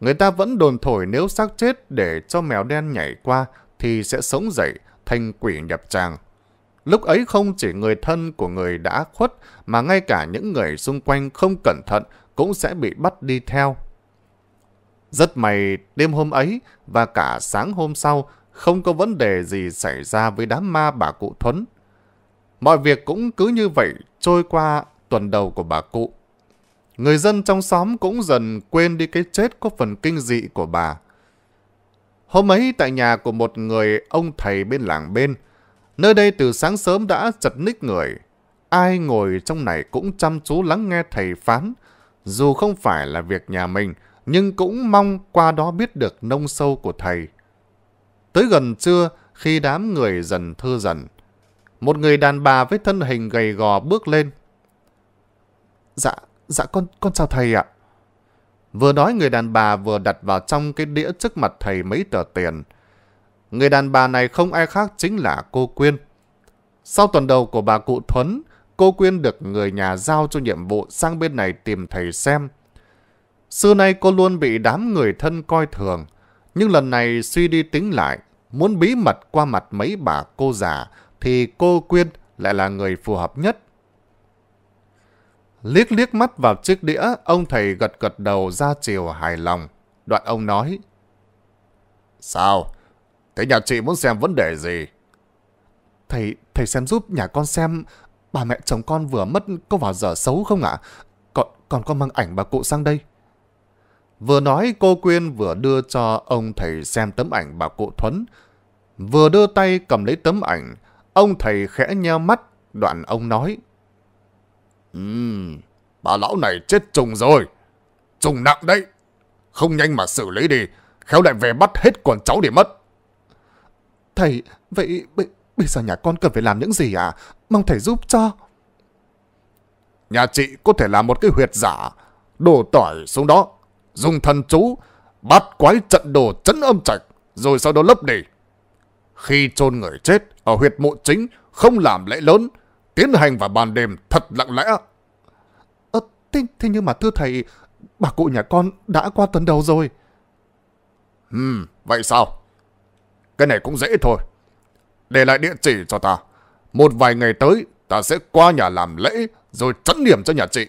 Speaker 1: Người ta vẫn đồn thổi nếu xác chết để cho mèo đen nhảy qua thì sẽ sống dậy thành quỷ nhập tràng. Lúc ấy không chỉ người thân của người đã khuất mà ngay cả những người xung quanh không cẩn thận cũng sẽ bị bắt đi theo. Rất may đêm hôm ấy và cả sáng hôm sau không có vấn đề gì xảy ra với đám ma bà cụ Thuấn. Mọi việc cũng cứ như vậy trôi qua tuần đầu của bà cụ. Người dân trong xóm cũng dần quên đi cái chết có phần kinh dị của bà. Hôm ấy tại nhà của một người ông thầy bên làng bên, nơi đây từ sáng sớm đã chật ních người. Ai ngồi trong này cũng chăm chú lắng nghe thầy phán, dù không phải là việc nhà mình, nhưng cũng mong qua đó biết được nông sâu của thầy. Tới gần trưa, khi đám người dần thưa dần, một người đàn bà với thân hình gầy gò bước lên. Dạ, dạ con, con chào thầy ạ. Vừa nói người đàn bà vừa đặt vào trong cái đĩa trước mặt thầy mấy tờ tiền. Người đàn bà này không ai khác chính là cô Quyên. Sau tuần đầu của bà cụ Thuấn, cô Quyên được người nhà giao cho nhiệm vụ sang bên này tìm thầy xem. Xưa nay cô luôn bị đám người thân coi thường, nhưng lần này suy đi tính lại, muốn bí mật qua mặt mấy bà cô già thì cô Quyên lại là người phù hợp nhất. Liếc liếc mắt vào chiếc đĩa, ông thầy gật gật đầu ra chiều hài lòng. Đoạn ông nói. Sao? Thế nhà chị muốn xem vấn đề gì? Thầy, thầy xem giúp nhà con xem bà mẹ chồng con vừa mất có vào giờ xấu không ạ? Còn, còn con mang ảnh bà cụ sang đây. Vừa nói cô Quyên vừa đưa cho ông thầy xem tấm ảnh bà cụ Thuấn. Vừa đưa tay cầm lấy tấm ảnh, Ông thầy khẽ nheo mắt, đoạn ông nói. Ừm, bà lão này chết trùng rồi. Trùng nặng đấy. Không nhanh mà xử lý đi, khéo lại về bắt hết con cháu để mất. Thầy, vậy bây giờ nhà con cần phải làm những gì à? Mong thầy giúp cho. Nhà chị có thể làm một cái huyệt giả, đổ tỏi xuống đó, dùng thần chú, bắt quái trận đồ chấn âm trạch, rồi sau đó lấp đi. Khi chôn người chết ở huyệt mộ chính, không làm lễ lớn, tiến hành vào ban đêm thật lặng lẽ. Ờ, thế, thế nhưng mà thưa thầy, bà cụ nhà con đã qua tuần đầu rồi. Ừ, vậy sao? Cái này cũng dễ thôi. Để lại địa chỉ cho ta. Một vài ngày tới, ta sẽ qua nhà làm lễ rồi trấn điểm cho nhà chị.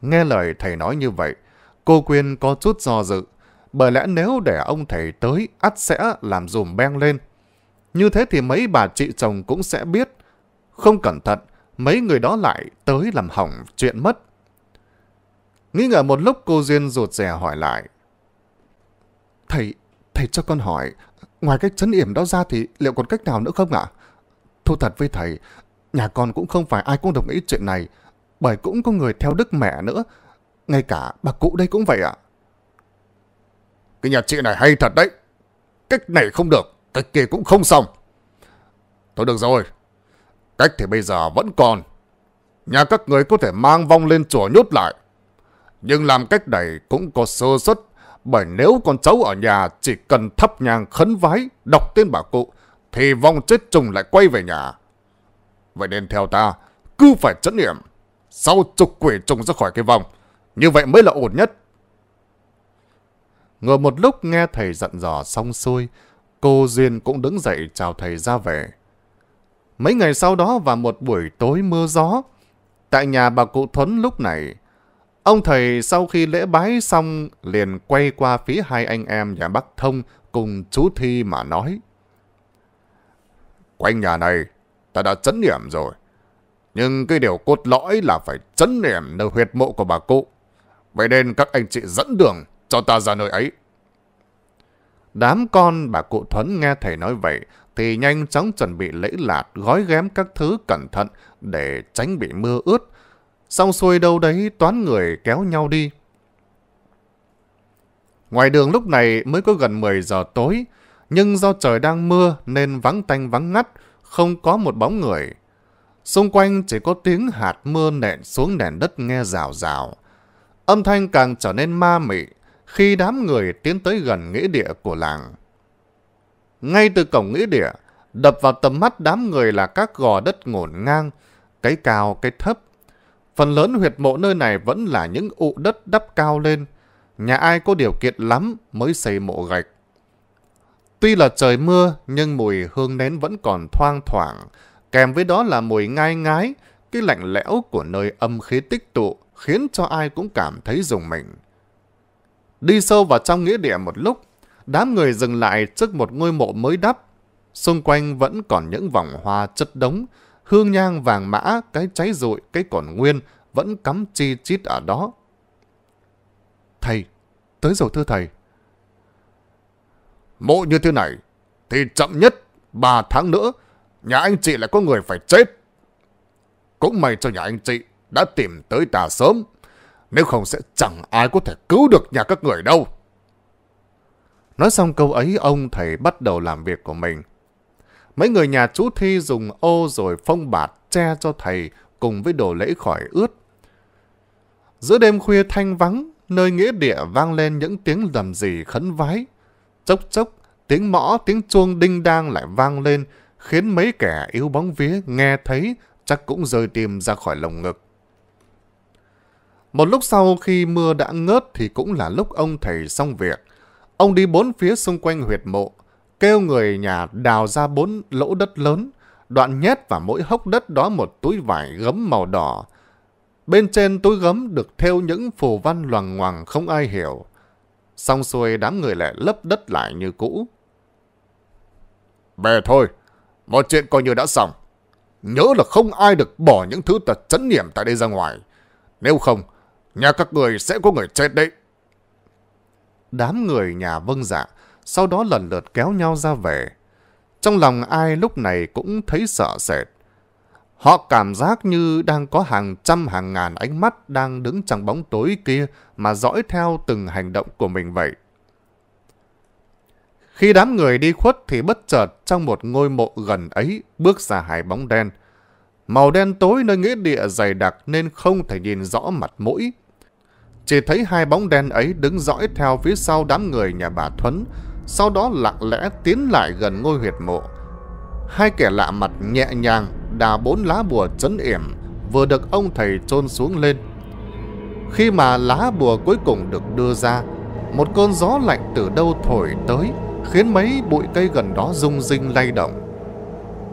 Speaker 1: Nghe lời thầy nói như vậy, cô Quyên có chút do dự bởi lẽ nếu để ông thầy tới, ắt sẽ làm dùm beng lên. Như thế thì mấy bà chị chồng cũng sẽ biết. Không cẩn thận, mấy người đó lại tới làm hỏng chuyện mất. Nghĩ ngờ một lúc cô Duyên rụt rè hỏi lại. Thầy, thầy cho con hỏi, ngoài cách chấn yểm đó ra thì liệu còn cách nào nữa không ạ? Thu thật với thầy, nhà con cũng không phải ai cũng đồng ý chuyện này, bởi cũng có người theo đức mẹ nữa, ngay cả bà cụ đây cũng vậy ạ. À? Cái nhà chị này hay thật đấy. Cách này không được, cách kia cũng không xong. Thôi được rồi, cách thì bây giờ vẫn còn. Nhà các người có thể mang vong lên chùa nhốt lại. Nhưng làm cách này cũng có sơ xuất bởi nếu con cháu ở nhà chỉ cần thắp nhang khấn vái, đọc tên bà cụ, thì vong chết trùng lại quay về nhà. Vậy nên theo ta, cứ phải chấn niệm, sau trục quỷ trùng ra khỏi cái vòng, như vậy mới là ổn nhất. Ngồi một lúc nghe thầy dặn dò xong xuôi, cô Duyên cũng đứng dậy chào thầy ra về. Mấy ngày sau đó và một buổi tối mưa gió, tại nhà bà cụ Thuấn lúc này, ông thầy sau khi lễ bái xong liền quay qua phía hai anh em nhà Bắc Thông cùng chú Thi mà nói. Quanh nhà này, ta đã chấn niệm rồi. Nhưng cái điều cốt lõi là phải chấn niệm nơi huyệt mộ của bà cụ. Vậy nên các anh chị dẫn đường cho ta ra nơi ấy. Đám con bà cụ Thuấn nghe thầy nói vậy thì nhanh chóng chuẩn bị lễ lạt gói ghém các thứ cẩn thận để tránh bị mưa ướt. Xong xuôi đâu đấy toán người kéo nhau đi. Ngoài đường lúc này mới có gần 10 giờ tối, nhưng do trời đang mưa nên vắng tanh vắng ngắt, không có một bóng người. Xung quanh chỉ có tiếng hạt mưa nện xuống nền đất nghe rào rào. Âm thanh càng trở nên ma mị, khi đám người tiến tới gần nghĩa địa của làng. Ngay từ cổng nghĩa địa, đập vào tầm mắt đám người là các gò đất ngổn ngang, cái cao cái thấp. Phần lớn huyệt mộ nơi này vẫn là những ụ đất đắp cao lên, nhà ai có điều kiện lắm mới xây mộ gạch. Tuy là trời mưa, nhưng mùi hương nén vẫn còn thoang thoảng, kèm với đó là mùi ngai ngái, cái lạnh lẽo của nơi âm khí tích tụ khiến cho ai cũng cảm thấy rùng mình. Đi sâu vào trong nghĩa địa một lúc, đám người dừng lại trước một ngôi mộ mới đắp. Xung quanh vẫn còn những vòng hoa chất đống, hương nhang vàng mã, cái cháy rụi, cái còn nguyên vẫn cắm chi chít ở đó. Thầy, tới rồi thưa thầy. Mộ như thế này thì chậm nhất ba tháng nữa nhà anh chị lại có người phải chết. Cũng may cho nhà anh chị đã tìm tới ta sớm. Nếu không sẽ chẳng ai có thể cứu được nhà các người đâu. Nói xong câu ấy, ông thầy bắt đầu làm việc của mình. Mấy người nhà chú Thi dùng ô rồi phong bạt che cho thầy cùng với đồ lễ khỏi ướt. Giữa đêm khuya thanh vắng, nơi nghĩa địa vang lên những tiếng lầm gì khấn vái. Chốc chốc, tiếng mõ, tiếng chuông đinh đang lại vang lên, khiến mấy kẻ yếu bóng vía nghe thấy chắc cũng rơi tim ra khỏi lồng ngực. Một lúc sau khi mưa đã ngớt thì cũng là lúc ông thầy xong việc. Ông đi bốn phía xung quanh huyệt mộ, kêu người nhà đào ra bốn lỗ đất lớn, đoạn nhét vào mỗi hốc đất đó một túi vải gấm màu đỏ. Bên trên túi gấm được thêu những phù văn loằng ngoằng không ai hiểu. Xong xuôi đám người lại lấp đất lại như cũ. Về thôi, mọi chuyện coi như đã xong. Nhớ là không ai được bỏ những thứ tật chấn niệm tại đây ra ngoài. Nếu không, Nhà các người sẽ có người chết đấy. Đám người nhà vâng dạ, sau đó lần lượt kéo nhau ra về. Trong lòng ai lúc này cũng thấy sợ sệt. Họ cảm giác như đang có hàng trăm hàng ngàn ánh mắt đang đứng trong bóng tối kia mà dõi theo từng hành động của mình vậy. Khi đám người đi khuất thì bất chợt trong một ngôi mộ gần ấy bước ra hai bóng đen. Màu đen tối nơi nghĩa địa dày đặc nên không thể nhìn rõ mặt mũi, chỉ thấy hai bóng đen ấy đứng dõi theo phía sau đám người nhà bà Thuấn, sau đó lặng lẽ tiến lại gần ngôi huyệt mộ. Hai kẻ lạ mặt nhẹ nhàng đà bốn lá bùa trấn yểm vừa được ông thầy chôn xuống lên. Khi mà lá bùa cuối cùng được đưa ra, một cơn gió lạnh từ đâu thổi tới khiến mấy bụi cây gần đó rung rinh lay động.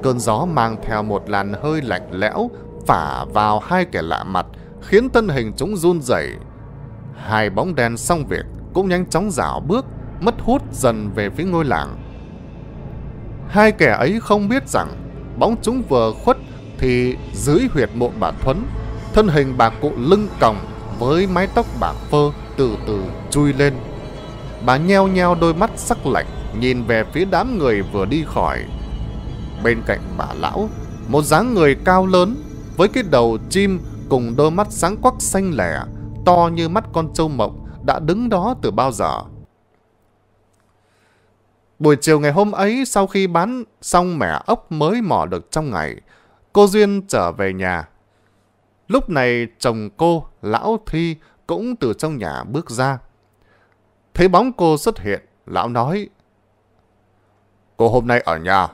Speaker 1: Cơn gió mang theo một làn hơi lạnh lẽo phả vào hai kẻ lạ mặt khiến thân hình chúng run rẩy Hai bóng đen xong việc cũng nhanh chóng dạo bước, mất hút dần về phía ngôi làng. Hai kẻ ấy không biết rằng bóng chúng vừa khuất thì dưới huyệt mộ bà Thuấn, thân hình bà cụ lưng còng với mái tóc bạc phơ từ từ chui lên. Bà nheo nheo đôi mắt sắc lạnh nhìn về phía đám người vừa đi khỏi. Bên cạnh bà lão, một dáng người cao lớn với cái đầu chim cùng đôi mắt sáng quắc xanh lẻ to như mắt con trâu mộng đã đứng đó từ bao giờ. Buổi chiều ngày hôm ấy sau khi bán xong mẻ ốc mới mò được trong ngày, cô Duyên trở về nhà. Lúc này chồng cô, lão Thi cũng từ trong nhà bước ra. Thấy bóng cô xuất hiện, lão nói Cô hôm nay ở nhà,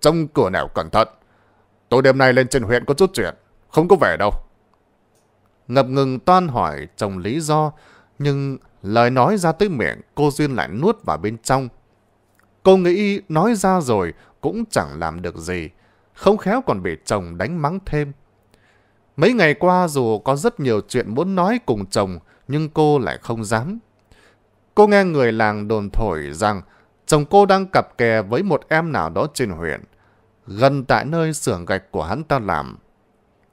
Speaker 1: trong cửa nẻo cẩn thận. Tối đêm nay lên trên huyện có chút chuyện, không có về đâu ngập ngừng toan hỏi chồng lý do, nhưng lời nói ra tới miệng cô Duyên lại nuốt vào bên trong. Cô nghĩ nói ra rồi cũng chẳng làm được gì, không khéo còn bị chồng đánh mắng thêm. Mấy ngày qua dù có rất nhiều chuyện muốn nói cùng chồng, nhưng cô lại không dám. Cô nghe người làng đồn thổi rằng chồng cô đang cặp kè với một em nào đó trên huyện, gần tại nơi xưởng gạch của hắn ta làm.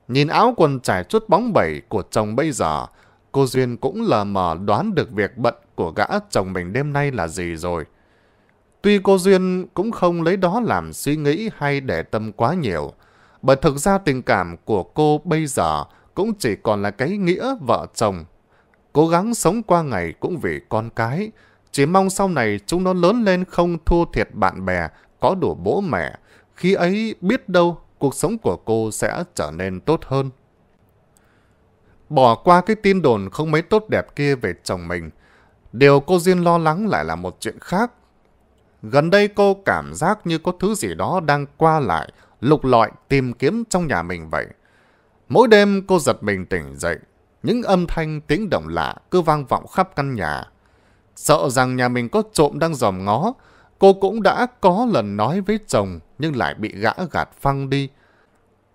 Speaker 1: Nhìn áo quần trải chút bóng bẩy của chồng bây giờ, cô Duyên cũng lờ mờ đoán được việc bận của gã chồng mình đêm nay là gì rồi. Tuy cô Duyên cũng không lấy đó làm suy nghĩ hay để tâm quá nhiều, bởi thực ra tình cảm của cô bây giờ cũng chỉ còn là cái nghĩa vợ chồng. Cố gắng sống qua ngày cũng vì con cái, chỉ mong sau này chúng nó lớn lên không thua thiệt bạn bè, có đủ bố mẹ. Khi ấy biết đâu cuộc sống của cô sẽ trở nên tốt hơn. Bỏ qua cái tin đồn không mấy tốt đẹp kia về chồng mình, điều cô Diên lo lắng lại là một chuyện khác. Gần đây cô cảm giác như có thứ gì đó đang qua lại, lục lọi tìm kiếm trong nhà mình vậy. Mỗi đêm cô giật mình tỉnh dậy, những âm thanh tiếng động lạ cứ vang vọng khắp căn nhà. Sợ rằng nhà mình có trộm đang dòm ngó, Cô cũng đã có lần nói với chồng nhưng lại bị gã gạt phăng đi.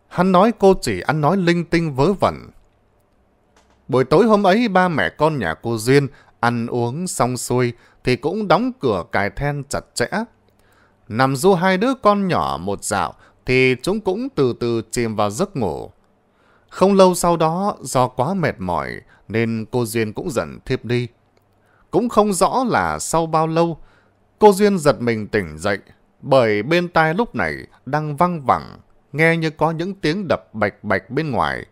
Speaker 1: Hắn nói cô chỉ ăn nói linh tinh vớ vẩn. Buổi tối hôm ấy ba mẹ con nhà cô Duyên ăn uống xong xuôi thì cũng đóng cửa cài then chặt chẽ. Nằm du hai đứa con nhỏ một dạo thì chúng cũng từ từ chìm vào giấc ngủ. Không lâu sau đó do quá mệt mỏi nên cô Duyên cũng dần thiếp đi. Cũng không rõ là sau bao lâu Cô Duyên giật mình tỉnh dậy, bởi bên tai lúc này đang văng vẳng, nghe như có những tiếng đập bạch bạch bên ngoài.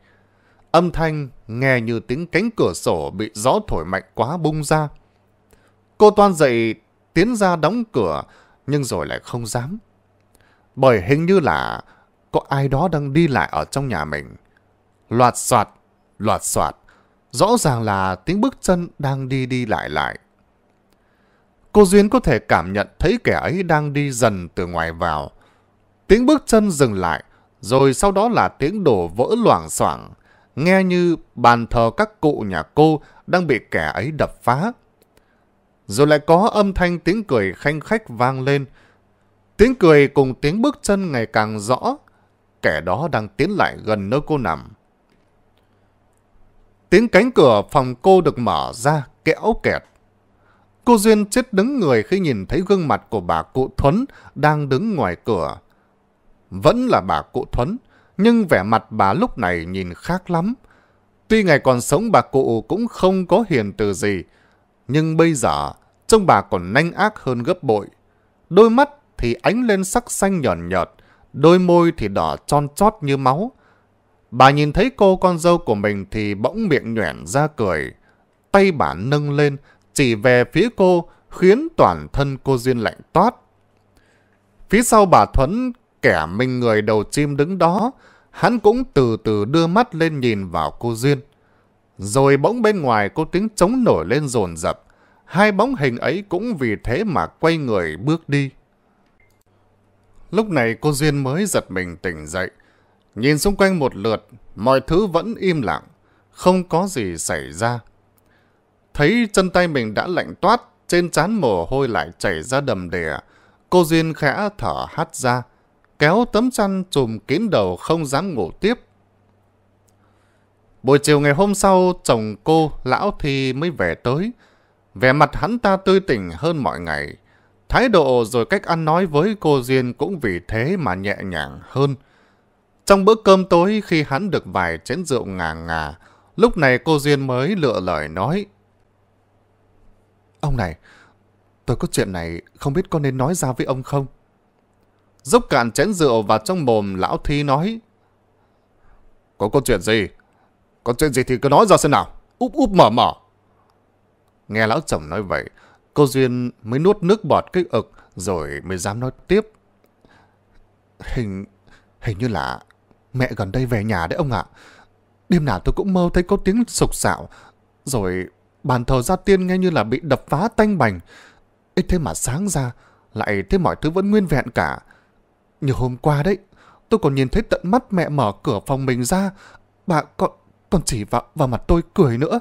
Speaker 1: Âm thanh nghe như tiếng cánh cửa sổ bị gió thổi mạnh quá bung ra. Cô toan dậy tiến ra đóng cửa, nhưng rồi lại không dám. Bởi hình như là có ai đó đang đi lại ở trong nhà mình. Loạt soạt, loạt soạt, rõ ràng là tiếng bước chân đang đi đi lại lại. Cô Duyên có thể cảm nhận thấy kẻ ấy đang đi dần từ ngoài vào. Tiếng bước chân dừng lại, rồi sau đó là tiếng đổ vỡ loảng xoảng nghe như bàn thờ các cụ nhà cô đang bị kẻ ấy đập phá. Rồi lại có âm thanh tiếng cười khanh khách vang lên. Tiếng cười cùng tiếng bước chân ngày càng rõ, kẻ đó đang tiến lại gần nơi cô nằm. Tiếng cánh cửa phòng cô được mở ra, kẽo kẹt. Cô Duyên chết đứng người khi nhìn thấy gương mặt của bà cụ Thuấn đang đứng ngoài cửa. Vẫn là bà cụ Thuấn, nhưng vẻ mặt bà lúc này nhìn khác lắm. Tuy ngày còn sống bà cụ cũng không có hiền từ gì, nhưng bây giờ trông bà còn nanh ác hơn gấp bội. Đôi mắt thì ánh lên sắc xanh nhọn nhọt, đôi môi thì đỏ tròn chót như máu. Bà nhìn thấy cô con dâu của mình thì bỗng miệng nhoẻn ra cười. Tay bà nâng lên, chỉ về phía cô, khiến toàn thân cô Duyên lạnh toát. Phía sau bà Thuấn, kẻ mình người đầu chim đứng đó, hắn cũng từ từ đưa mắt lên nhìn vào cô Duyên. Rồi bỗng bên ngoài có tiếng trống nổi lên rồn rập, hai bóng hình ấy cũng vì thế mà quay người bước đi. Lúc này cô Duyên mới giật mình tỉnh dậy, nhìn xung quanh một lượt, mọi thứ vẫn im lặng, không có gì xảy ra. Thấy chân tay mình đã lạnh toát, trên trán mồ hôi lại chảy ra đầm đìa. Cô Duyên khẽ thở hắt ra, kéo tấm chăn trùm kín đầu không dám ngủ tiếp. Buổi chiều ngày hôm sau, chồng cô, Lão thì mới về tới. Vẻ mặt hắn ta tươi tỉnh hơn mọi ngày. Thái độ rồi cách ăn nói với cô Duyên cũng vì thế mà nhẹ nhàng hơn. Trong bữa cơm tối khi hắn được vài chén rượu ngà ngà, lúc này cô Duyên mới lựa lời nói. Ông này, tôi có chuyện này không biết có nên nói ra với ông không? Dốc cạn chén rượu vào trong mồm lão thi nói. Có có chuyện gì? Có chuyện gì thì cứ nói ra xem nào. Úp úp mở mở. Nghe lão chồng nói vậy, cô Duyên mới nuốt nước bọt kích ực rồi mới dám nói tiếp. Hình... hình như là mẹ gần đây về nhà đấy ông ạ. Đêm nào tôi cũng mơ thấy có tiếng sục sạo, rồi bàn thờ gia tiên nghe như là bị đập phá tanh bành. Ê thế mà sáng ra, lại thế mọi thứ vẫn nguyên vẹn cả. Như hôm qua đấy, tôi còn nhìn thấy tận mắt mẹ mở cửa phòng mình ra, bà còn, còn chỉ vào, vào mặt tôi cười nữa.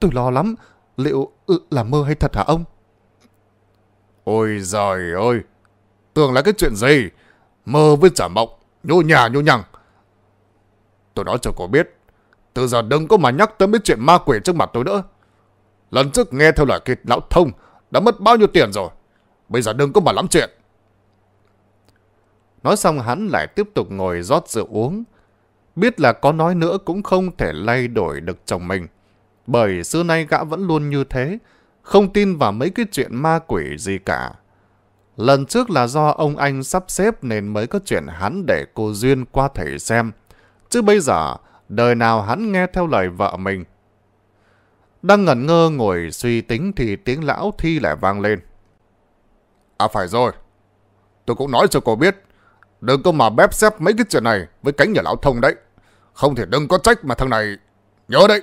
Speaker 1: Tôi lo lắm, liệu ừ, là mơ hay thật hả ông? Ôi giời ơi, tưởng là cái chuyện gì? Mơ với giả mộng, nhô nhà nhô nhằng. Tôi nói cho cô biết, từ giờ đừng có mà nhắc tới mấy chuyện ma quỷ trước mặt tôi nữa. Lần trước nghe theo lời kịch lão thông đã mất bao nhiêu tiền rồi. Bây giờ đừng có mà lắm chuyện. Nói xong hắn lại tiếp tục ngồi rót rượu uống. Biết là có nói nữa cũng không thể lay đổi được chồng mình. Bởi xưa nay gã vẫn luôn như thế. Không tin vào mấy cái chuyện ma quỷ gì cả. Lần trước là do ông anh sắp xếp nên mới có chuyện hắn để cô Duyên qua thầy xem. Chứ bây giờ, đời nào hắn nghe theo lời vợ mình đang ngẩn ngơ ngồi suy tính thì tiếng lão thi lại vang lên. À phải rồi, tôi cũng nói cho cô biết, đừng có mà bép xếp mấy cái chuyện này với cánh nhà lão thông đấy. Không thể đừng có trách mà thằng này nhớ đấy.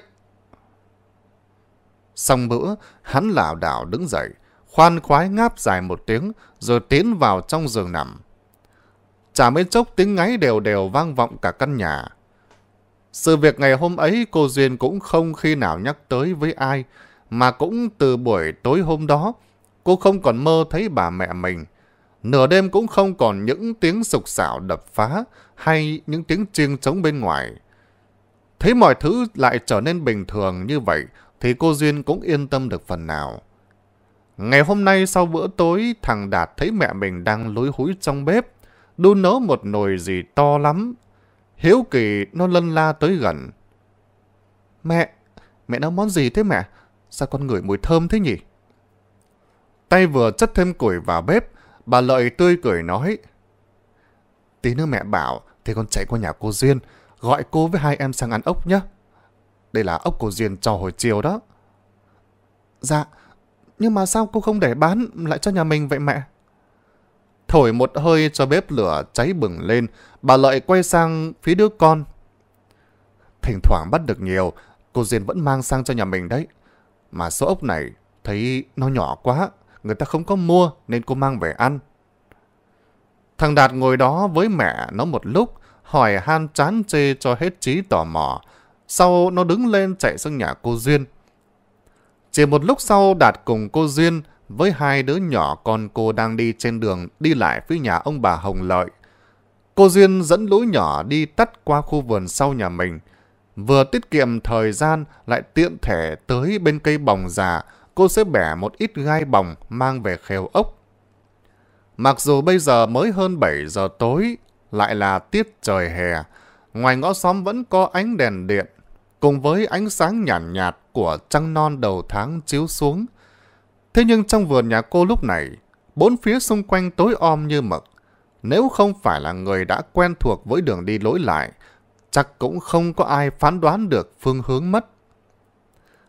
Speaker 1: Xong bữa, hắn lảo đảo đứng dậy, khoan khoái ngáp dài một tiếng rồi tiến vào trong giường nằm. Chả mấy chốc tiếng ngáy đều đều vang vọng cả căn nhà. Sự việc ngày hôm ấy cô Duyên cũng không khi nào nhắc tới với ai, mà cũng từ buổi tối hôm đó, cô không còn mơ thấy bà mẹ mình. Nửa đêm cũng không còn những tiếng sục sạo đập phá hay những tiếng chiêng trống bên ngoài. Thấy mọi thứ lại trở nên bình thường như vậy thì cô Duyên cũng yên tâm được phần nào. Ngày hôm nay sau bữa tối, thằng Đạt thấy mẹ mình đang lối húi trong bếp, đun nấu một nồi gì to lắm, Hiếu kỳ nó lân la tới gần. Mẹ, mẹ nấu món gì thế mẹ? Sao con ngửi mùi thơm thế nhỉ? Tay vừa chất thêm củi vào bếp, bà Lợi tươi cười nói. Tí nữa mẹ bảo thì con chạy qua nhà cô Duyên, gọi cô với hai em sang ăn ốc nhé. Đây là ốc cô Duyên cho hồi chiều đó. Dạ, nhưng mà sao cô không để bán lại cho nhà mình vậy mẹ? Thổi một hơi cho bếp lửa cháy bừng lên, bà Lợi quay sang phía đứa con. Thỉnh thoảng bắt được nhiều, cô Diên vẫn mang sang cho nhà mình đấy. Mà số ốc này thấy nó nhỏ quá, người ta không có mua nên cô mang về ăn. Thằng Đạt ngồi đó với mẹ nó một lúc, hỏi han chán chê cho hết trí tò mò. Sau nó đứng lên chạy sang nhà cô Duyên. Chỉ một lúc sau Đạt cùng cô Duyên với hai đứa nhỏ con cô đang đi trên đường đi lại phía nhà ông bà Hồng Lợi. Cô Duyên dẫn lũ nhỏ đi tắt qua khu vườn sau nhà mình. Vừa tiết kiệm thời gian lại tiện thể tới bên cây bồng già, cô sẽ bẻ một ít gai bồng mang về khều ốc. Mặc dù bây giờ mới hơn 7 giờ tối, lại là tiết trời hè, ngoài ngõ xóm vẫn có ánh đèn điện, cùng với ánh sáng nhàn nhạt, nhạt của trăng non đầu tháng chiếu xuống – Thế nhưng trong vườn nhà cô lúc này, bốn phía xung quanh tối om như mực. Nếu không phải là người đã quen thuộc với đường đi lối lại, chắc cũng không có ai phán đoán được phương hướng mất.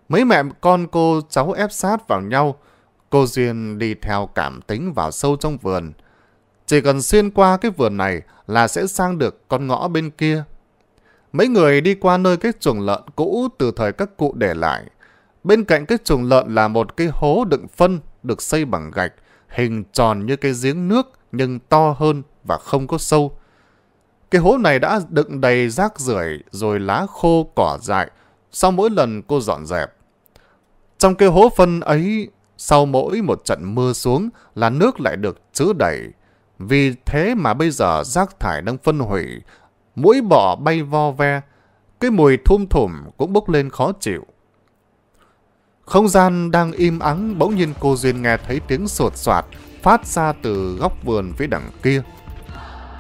Speaker 1: Mấy mẹ con cô cháu ép sát vào nhau, cô Duyên đi theo cảm tính vào sâu trong vườn. Chỉ cần xuyên qua cái vườn này là sẽ sang được con ngõ bên kia. Mấy người đi qua nơi cái chuồng lợn cũ từ thời các cụ để lại, Bên cạnh cái chuồng lợn là một cái hố đựng phân được xây bằng gạch, hình tròn như cái giếng nước nhưng to hơn và không có sâu. Cái hố này đã đựng đầy rác rưởi rồi lá khô cỏ dại sau mỗi lần cô dọn dẹp. Trong cái hố phân ấy, sau mỗi một trận mưa xuống là nước lại được chứa đầy. Vì thế mà bây giờ rác thải đang phân hủy, mũi bọ bay vo ve, cái mùi thum thủm cũng bốc lên khó chịu. Không gian đang im ắng, bỗng nhiên cô Duyên nghe thấy tiếng sột soạt phát ra từ góc vườn phía đằng kia.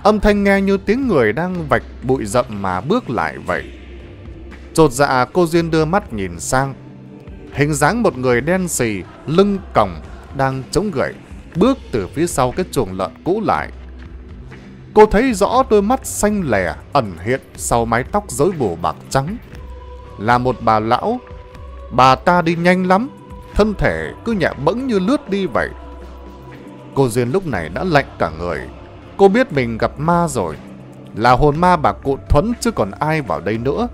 Speaker 1: Âm thanh nghe như tiếng người đang vạch bụi rậm mà bước lại vậy. Chột dạ cô Duyên đưa mắt nhìn sang. Hình dáng một người đen xì, lưng còng, đang chống gậy, bước từ phía sau cái chuồng lợn cũ lại. Cô thấy rõ đôi mắt xanh lè ẩn hiện sau mái tóc rối bù bạc trắng. Là một bà lão Bà ta đi nhanh lắm, thân thể cứ nhẹ bẫng như lướt đi vậy. Cô Duyên lúc này đã lạnh cả người. Cô biết mình gặp ma rồi. Là hồn ma bà cụ Thuấn chứ còn ai vào đây nữa.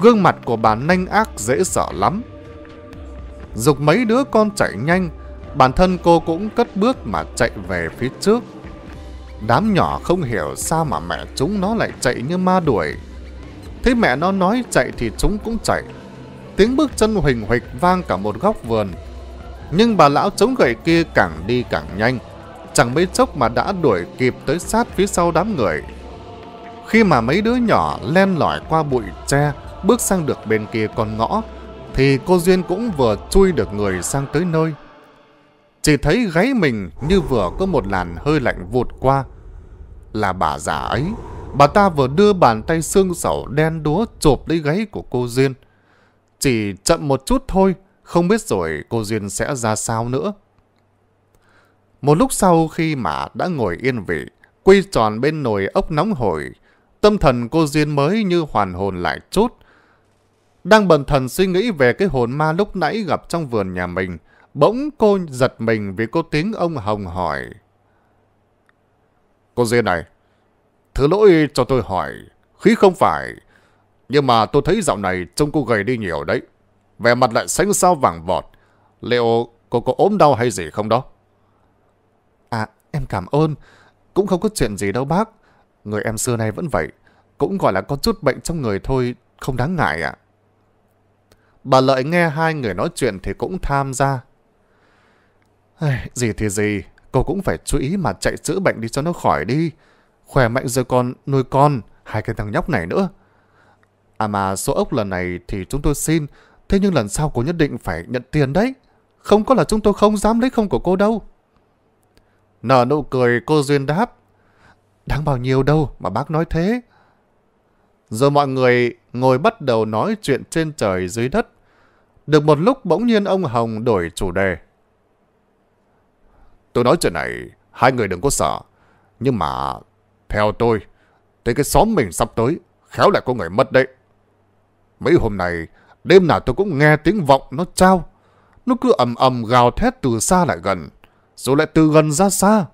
Speaker 1: Gương mặt của bà nanh ác dễ sợ lắm. Dục mấy đứa con chạy nhanh, bản thân cô cũng cất bước mà chạy về phía trước. Đám nhỏ không hiểu sao mà mẹ chúng nó lại chạy như ma đuổi. Thế mẹ nó nói chạy thì chúng cũng chạy, tiếng bước chân huỳnh huỳnh vang cả một góc vườn. Nhưng bà lão chống gậy kia càng đi càng nhanh, chẳng mấy chốc mà đã đuổi kịp tới sát phía sau đám người. Khi mà mấy đứa nhỏ len lỏi qua bụi tre, bước sang được bên kia con ngõ, thì cô Duyên cũng vừa chui được người sang tới nơi. Chỉ thấy gáy mình như vừa có một làn hơi lạnh vụt qua. Là bà già ấy, bà ta vừa đưa bàn tay xương sẩu đen đúa chộp lấy gáy của cô Duyên. Chỉ chậm một chút thôi, không biết rồi cô Duyên sẽ ra sao nữa. Một lúc sau khi mà đã ngồi yên vị, quy tròn bên nồi ốc nóng hổi, tâm thần cô Duyên mới như hoàn hồn lại chút. Đang bận thần suy nghĩ về cái hồn ma lúc nãy gặp trong vườn nhà mình, bỗng cô giật mình vì cô tiếng ông Hồng hỏi. Cô Duyên này, thứ lỗi cho tôi hỏi, khí không phải nhưng mà tôi thấy dạo này trông cô gầy đi nhiều đấy. Vẻ mặt lại xanh sao vàng vọt. Liệu cô có ốm đau hay gì không đó? À, em cảm ơn. Cũng không có chuyện gì đâu bác. Người em xưa nay vẫn vậy. Cũng gọi là có chút bệnh trong người thôi, không đáng ngại ạ. Bà Lợi nghe hai người nói chuyện thì cũng tham gia. Ai, gì thì gì, cô cũng phải chú ý mà chạy chữa bệnh đi cho nó khỏi đi. Khỏe mạnh rồi còn nuôi con, hai cái thằng nhóc này nữa. À mà số ốc lần này thì chúng tôi xin, thế nhưng lần sau cô nhất định phải nhận tiền đấy. Không có là chúng tôi không dám lấy không của cô đâu. Nở nụ cười cô Duyên đáp. Đáng bao nhiêu đâu mà bác nói thế. Rồi mọi người ngồi bắt đầu nói chuyện trên trời dưới đất. Được một lúc bỗng nhiên ông Hồng đổi chủ đề. Tôi nói chuyện này, hai người đừng có sợ. Nhưng mà, theo tôi, tới cái xóm mình sắp tới, khéo lại có người mất đấy. Mấy hôm nay đêm nào tôi cũng nghe tiếng vọng nó trao. Nó cứ ầm ầm gào thét từ xa lại gần, rồi lại từ gần ra xa.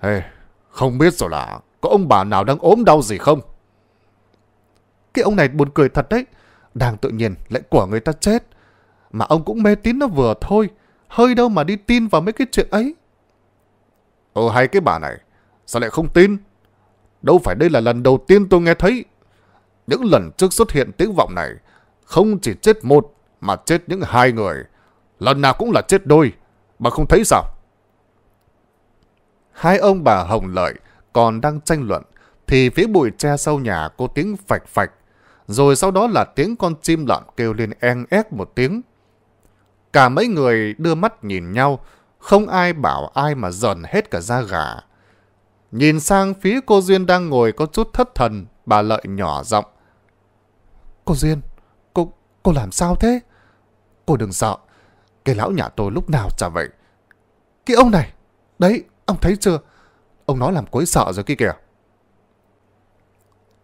Speaker 1: Hey, không biết rồi là có ông bà nào đang ốm đau gì không? Cái ông này buồn cười thật đấy. Đang tự nhiên lại của người ta chết. Mà ông cũng mê tín nó vừa thôi. Hơi đâu mà đi tin vào mấy cái chuyện ấy. Ờ hay cái bà này. Sao lại không tin? Đâu phải đây là lần đầu tiên tôi nghe thấy những lần trước xuất hiện tiếng vọng này, không chỉ chết một mà chết những hai người. Lần nào cũng là chết đôi, bà không thấy sao? Hai ông bà Hồng Lợi còn đang tranh luận, thì phía bụi tre sau nhà có tiếng phạch phạch, rồi sau đó là tiếng con chim lợn kêu lên en ép một tiếng. Cả mấy người đưa mắt nhìn nhau, không ai bảo ai mà dần hết cả da gà. Nhìn sang phía cô Duyên đang ngồi có chút thất thần, bà Lợi nhỏ giọng. Cô Duyên, cô, cô làm sao thế? Cô đừng sợ, cái lão nhà tôi lúc nào chả vậy. Cái ông này, đấy, ông thấy chưa? Ông nói làm quấy sợ rồi kia kìa.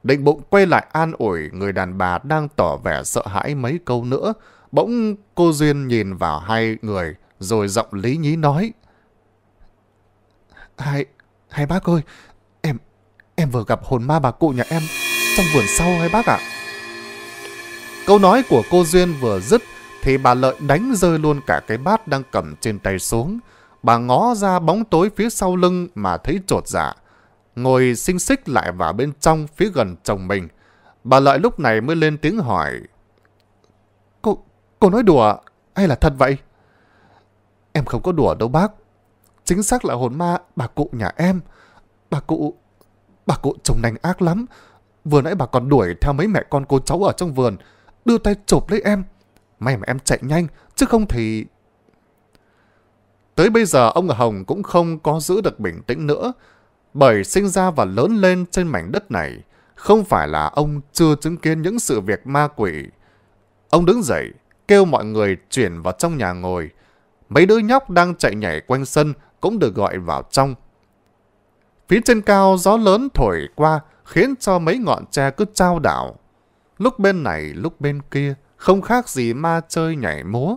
Speaker 1: Định bụng quay lại an ủi người đàn bà đang tỏ vẻ sợ hãi mấy câu nữa. Bỗng cô Duyên nhìn vào hai người rồi giọng lý nhí nói. Hai, hai bác ơi, em, em vừa gặp hồn ma bà cụ nhà em trong vườn sau hai bác ạ. Câu nói của cô Duyên vừa dứt thì bà Lợi đánh rơi luôn cả cái bát đang cầm trên tay xuống. Bà ngó ra bóng tối phía sau lưng mà thấy trột dạ. Ngồi xinh xích lại vào bên trong phía gần chồng mình. Bà Lợi lúc này mới lên tiếng hỏi. Cô, cô nói đùa hay là thật vậy? Em không có đùa đâu bác. Chính xác là hồn ma bà cụ nhà em. Bà cụ... Bà cụ chồng nành ác lắm. Vừa nãy bà còn đuổi theo mấy mẹ con cô cháu ở trong vườn đưa tay chộp lấy em. May mà em chạy nhanh, chứ không thì... Tới bây giờ ông Hồng cũng không có giữ được bình tĩnh nữa, bởi sinh ra và lớn lên trên mảnh đất này, không phải là ông chưa chứng kiến những sự việc ma quỷ. Ông đứng dậy, kêu mọi người chuyển vào trong nhà ngồi. Mấy đứa nhóc đang chạy nhảy quanh sân cũng được gọi vào trong. Phía trên cao gió lớn thổi qua khiến cho mấy ngọn tre cứ trao đảo lúc bên này lúc bên kia, không khác gì ma chơi nhảy múa.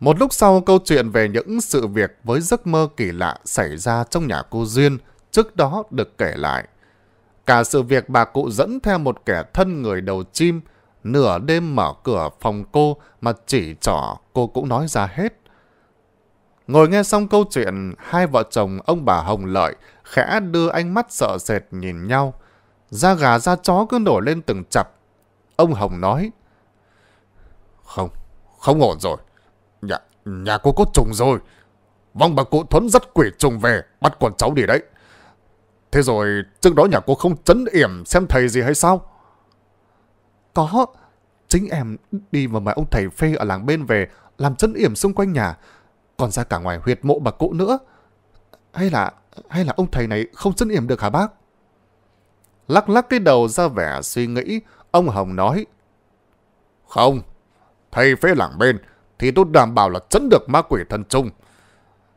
Speaker 1: Một lúc sau câu chuyện về những sự việc với giấc mơ kỳ lạ xảy ra trong nhà cô Duyên trước đó được kể lại. Cả sự việc bà cụ dẫn theo một kẻ thân người đầu chim, nửa đêm mở cửa phòng cô mà chỉ trỏ cô cũng nói ra hết. Ngồi nghe xong câu chuyện, hai vợ chồng ông bà Hồng Lợi khẽ đưa ánh mắt sợ sệt nhìn nhau. Da gà da chó cứ nổi lên từng chập. Ông Hồng nói. Không, không ổn rồi. Nhà, nhà cô có trùng rồi. vâng, bà cụ Thuấn dắt quỷ trùng về, bắt con cháu đi đấy. Thế rồi trước đó nhà cô không chấn yểm xem thầy gì hay sao? Có, chính em đi mà mời ông thầy phê ở làng bên về làm chấn yểm xung quanh nhà, còn ra cả ngoài huyệt mộ bà cụ nữa. Hay là hay là ông thầy này không chấn yểm được hả bác? Lắc lắc cái đầu ra vẻ suy nghĩ, ông Hồng nói. Không, thầy phế làng bên thì tôi đảm bảo là chấn được ma quỷ thân chung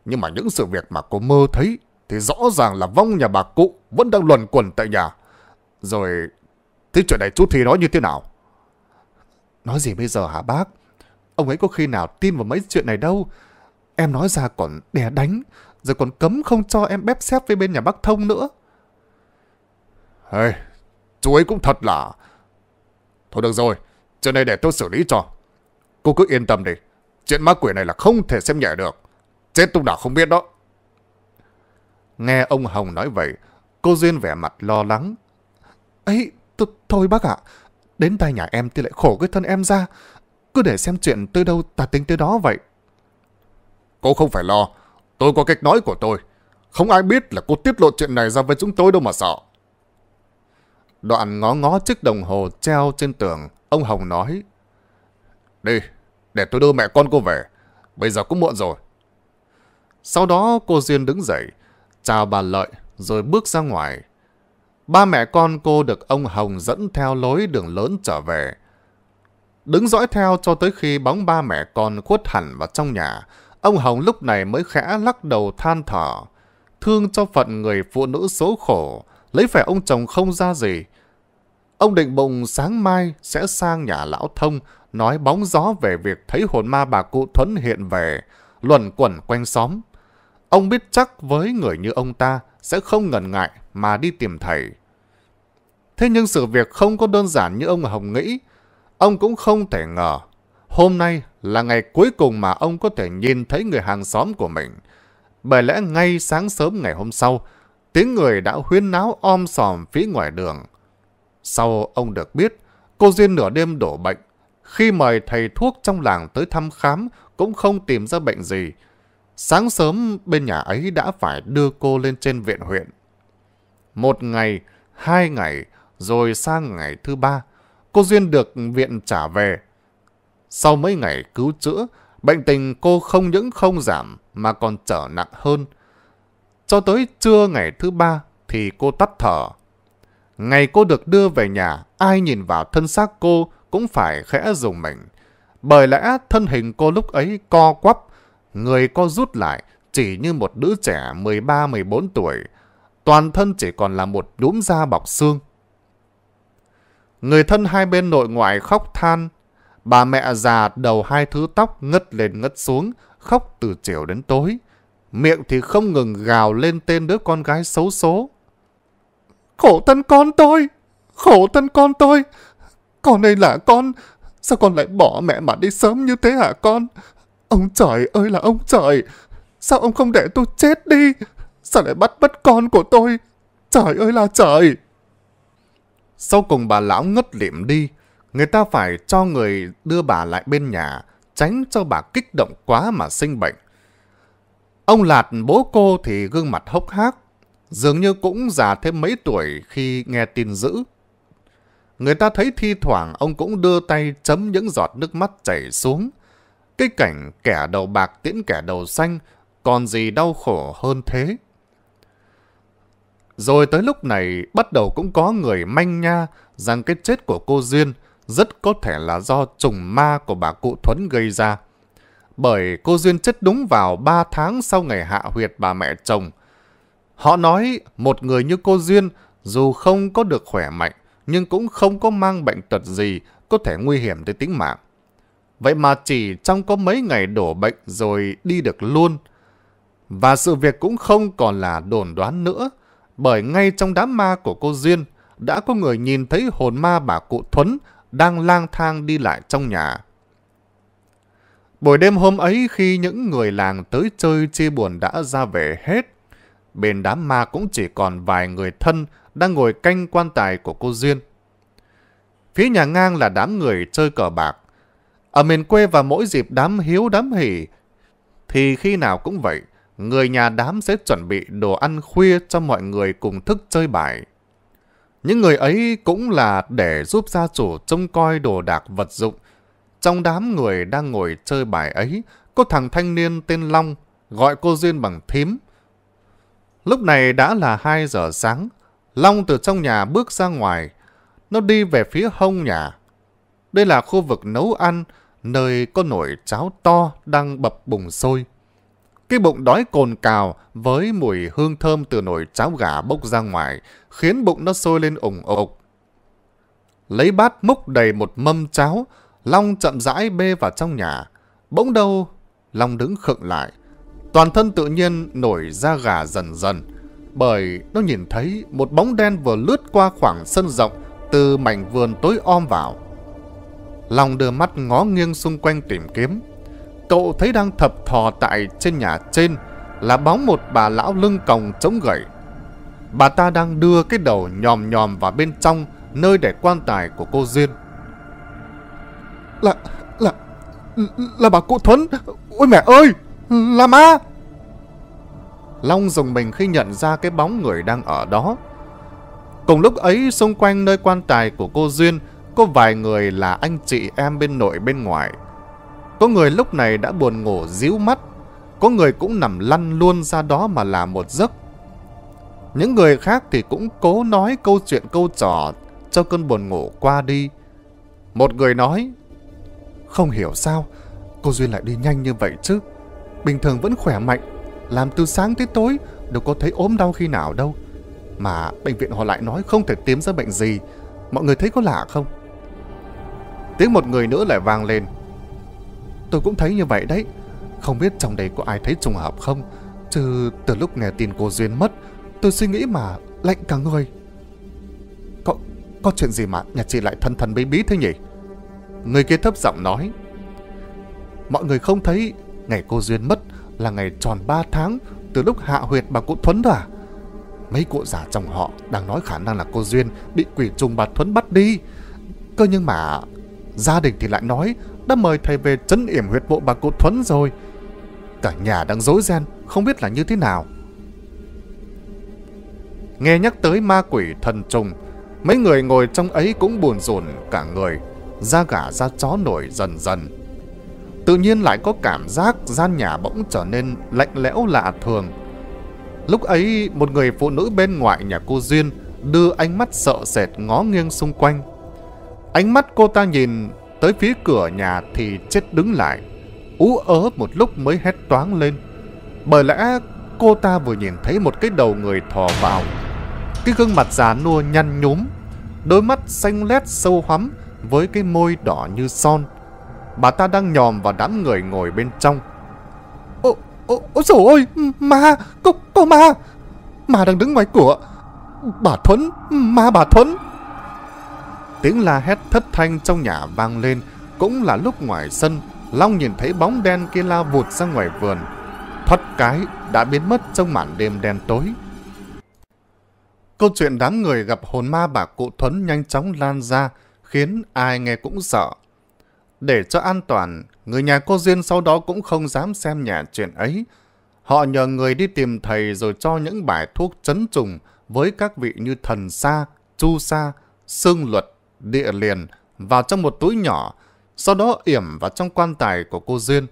Speaker 1: Nhưng mà những sự việc mà cô mơ thấy thì rõ ràng là vong nhà bà cụ vẫn đang luẩn quẩn tại nhà. Rồi, thế chuyện này chú thì nói như thế nào? Nói gì bây giờ hả bác? Ông ấy có khi nào tin vào mấy chuyện này đâu. Em nói ra còn đè đánh, rồi còn cấm không cho em bếp xếp với bên nhà bác thông nữa. Hey, chú ấy cũng thật là... Thôi được rồi, chuyện này để tôi xử lý cho. Cô cứ yên tâm đi, chuyện ma quỷ này là không thể xem nhẹ được. Chết tung đảo không biết đó. Nghe ông Hồng nói vậy, cô Duyên vẻ mặt lo lắng. ấy th thôi bác ạ, đến tay nhà em thì lại khổ cái thân em ra. Cứ để xem chuyện tới đâu ta tính tới đó vậy. Cô không phải lo, tôi có cách nói của tôi. Không ai biết là cô tiết lộ chuyện này ra với chúng tôi đâu mà sợ. Đoạn ngó ngó chiếc đồng hồ treo trên tường, ông Hồng nói. Đi, để tôi đưa mẹ con cô về. Bây giờ cũng muộn rồi. Sau đó cô Duyên đứng dậy, chào bà Lợi rồi bước ra ngoài. Ba mẹ con cô được ông Hồng dẫn theo lối đường lớn trở về. Đứng dõi theo cho tới khi bóng ba mẹ con khuất hẳn vào trong nhà, ông Hồng lúc này mới khẽ lắc đầu than thở. Thương cho phận người phụ nữ số khổ, lấy phải ông chồng không ra gì. Ông định bụng sáng mai sẽ sang nhà lão thông nói bóng gió về việc thấy hồn ma bà cụ Thuấn hiện về, luẩn quẩn quanh xóm. Ông biết chắc với người như ông ta sẽ không ngần ngại mà đi tìm thầy. Thế nhưng sự việc không có đơn giản như ông Hồng nghĩ. Ông cũng không thể ngờ. Hôm nay là ngày cuối cùng mà ông có thể nhìn thấy người hàng xóm của mình. Bởi lẽ ngay sáng sớm ngày hôm sau, tiếng người đã huyên náo om sòm phía ngoài đường. Sau ông được biết, cô Duyên nửa đêm đổ bệnh. Khi mời thầy thuốc trong làng tới thăm khám, cũng không tìm ra bệnh gì. Sáng sớm bên nhà ấy đã phải đưa cô lên trên viện huyện. Một ngày, hai ngày, rồi sang ngày thứ ba, cô Duyên được viện trả về. Sau mấy ngày cứu chữa, bệnh tình cô không những không giảm mà còn trở nặng hơn. Cho tới trưa ngày thứ ba thì cô tắt thở. Ngày cô được đưa về nhà, ai nhìn vào thân xác cô cũng phải khẽ dùng mình. Bởi lẽ thân hình cô lúc ấy co quắp, người co rút lại chỉ như một đứa trẻ 13-14 tuổi. Toàn thân chỉ còn là một đốm da bọc xương. Người thân hai bên nội ngoại khóc than. Bà mẹ già đầu hai thứ tóc ngất lên ngất xuống, khóc từ chiều đến tối miệng thì không ngừng gào lên tên đứa con gái xấu số. Khổ thân con tôi! Khổ thân con tôi! Con đây là con! Sao con lại bỏ mẹ mà đi sớm như thế hả con? Ông trời ơi là ông trời! Sao ông không để tôi chết đi? Sao lại bắt mất con của tôi? Trời ơi là trời! Sau cùng bà lão ngất liệm đi, người ta phải cho người đưa bà lại bên nhà, tránh cho bà kích động quá mà sinh bệnh. Ông Lạt bố cô thì gương mặt hốc hác, dường như cũng già thêm mấy tuổi khi nghe tin dữ. Người ta thấy thi thoảng ông cũng đưa tay chấm những giọt nước mắt chảy xuống. Cái cảnh kẻ đầu bạc tiễn kẻ đầu xanh còn gì đau khổ hơn thế. Rồi tới lúc này bắt đầu cũng có người manh nha rằng cái chết của cô Duyên rất có thể là do trùng ma của bà cụ Thuấn gây ra bởi cô Duyên chết đúng vào 3 tháng sau ngày hạ huyệt bà mẹ chồng. Họ nói một người như cô Duyên dù không có được khỏe mạnh nhưng cũng không có mang bệnh tật gì có thể nguy hiểm tới tính mạng. Vậy mà chỉ trong có mấy ngày đổ bệnh rồi đi được luôn. Và sự việc cũng không còn là đồn đoán nữa, bởi ngay trong đám ma của cô Duyên đã có người nhìn thấy hồn ma bà cụ Thuấn đang lang thang đi lại trong nhà. Buổi đêm hôm ấy khi những người làng tới chơi chia buồn đã ra về hết, bên đám ma cũng chỉ còn vài người thân đang ngồi canh quan tài của cô Duyên. Phía nhà ngang là đám người chơi cờ bạc. Ở miền quê và mỗi dịp đám hiếu đám hỉ, thì khi nào cũng vậy, người nhà đám sẽ chuẩn bị đồ ăn khuya cho mọi người cùng thức chơi bài. Những người ấy cũng là để giúp gia chủ trông coi đồ đạc vật dụng trong đám người đang ngồi chơi bài ấy, có thằng thanh niên tên Long gọi cô Duyên bằng thím. Lúc này đã là 2 giờ sáng, Long từ trong nhà bước ra ngoài. Nó đi về phía hông nhà. Đây là khu vực nấu ăn, nơi có nồi cháo to đang bập bùng sôi. Cái bụng đói cồn cào với mùi hương thơm từ nồi cháo gà bốc ra ngoài, khiến bụng nó sôi lên ủng ục. Lấy bát múc đầy một mâm cháo, Long chậm rãi bê vào trong nhà. Bỗng đâu, Long đứng khựng lại. Toàn thân tự nhiên nổi da gà dần dần. Bởi nó nhìn thấy một bóng đen vừa lướt qua khoảng sân rộng từ mảnh vườn tối om vào. Long đưa mắt ngó nghiêng xung quanh tìm kiếm. Cậu thấy đang thập thò tại trên nhà trên là bóng một bà lão lưng còng chống gậy. Bà ta đang đưa cái đầu nhòm nhòm vào bên trong nơi để quan tài của cô Duyên là là là bà cụ Thuấn ôi mẹ ơi là ma Long dùng mình khi nhận ra cái bóng người đang ở đó cùng lúc ấy xung quanh nơi quan tài của cô Duyên có vài người là anh chị em bên nội bên ngoài có người lúc này đã buồn ngủ díu mắt có người cũng nằm lăn luôn ra đó mà là một giấc những người khác thì cũng cố nói câu chuyện câu trò cho cơn buồn ngủ qua đi. Một người nói, không hiểu sao, cô Duyên lại đi nhanh như vậy chứ. Bình thường vẫn khỏe mạnh, làm từ sáng tới tối, đâu có thấy ốm đau khi nào đâu. Mà bệnh viện họ lại nói không thể tìm ra bệnh gì, mọi người thấy có lạ không? Tiếng một người nữa lại vang lên. Tôi cũng thấy như vậy đấy, không biết trong đây có ai thấy trùng hợp không, chứ từ lúc nghe tin cô Duyên mất, tôi suy nghĩ mà lạnh cả người. Có, có chuyện gì mà nhà chị lại thân thần bí bí thế nhỉ? Người kia thấp giọng nói Mọi người không thấy Ngày cô Duyên mất là ngày tròn 3 tháng Từ lúc hạ huyệt bà cụ Thuấn à Mấy cụ già trong họ Đang nói khả năng là cô Duyên Bị quỷ trùng bà Thuấn bắt đi Cơ nhưng mà Gia đình thì lại nói Đã mời thầy về trấn yểm huyệt bộ bà cụ Thuấn rồi Cả nhà đang dối ren Không biết là như thế nào Nghe nhắc tới ma quỷ thần trùng Mấy người ngồi trong ấy cũng buồn rồn cả người da gà da chó nổi dần dần. Tự nhiên lại có cảm giác gian nhà bỗng trở nên lạnh lẽo lạ thường. Lúc ấy, một người phụ nữ bên ngoài nhà cô Duyên đưa ánh mắt sợ sệt ngó nghiêng xung quanh. Ánh mắt cô ta nhìn tới phía cửa nhà thì chết đứng lại, ú ớ một lúc mới hét toáng lên. Bởi lẽ cô ta vừa nhìn thấy một cái đầu người thò vào. Cái gương mặt già nua nhăn nhúm, đôi mắt xanh lét sâu hoắm với cái môi đỏ như son. Bà ta đang nhòm vào đám người ngồi bên trong. Ô, ô, ô dồi ôi, ma, cô, cô ma, ma đang đứng ngoài cửa. Bà Thuấn, ma bà Thuấn. Tiếng la hét thất thanh trong nhà vang lên, cũng là lúc ngoài sân, Long nhìn thấy bóng đen kia la vụt ra ngoài vườn. Thoát cái đã biến mất trong màn đêm đen tối. Câu chuyện đám người gặp hồn ma bà cụ Thuấn nhanh chóng lan ra, khiến ai nghe cũng sợ. Để cho an toàn, người nhà cô Duyên sau đó cũng không dám xem nhà chuyện ấy. Họ nhờ người đi tìm thầy rồi cho những bài thuốc chấn trùng với các vị như thần sa, chu sa, xương luật, địa liền vào trong một túi nhỏ, sau đó yểm vào trong quan tài của cô Duyên.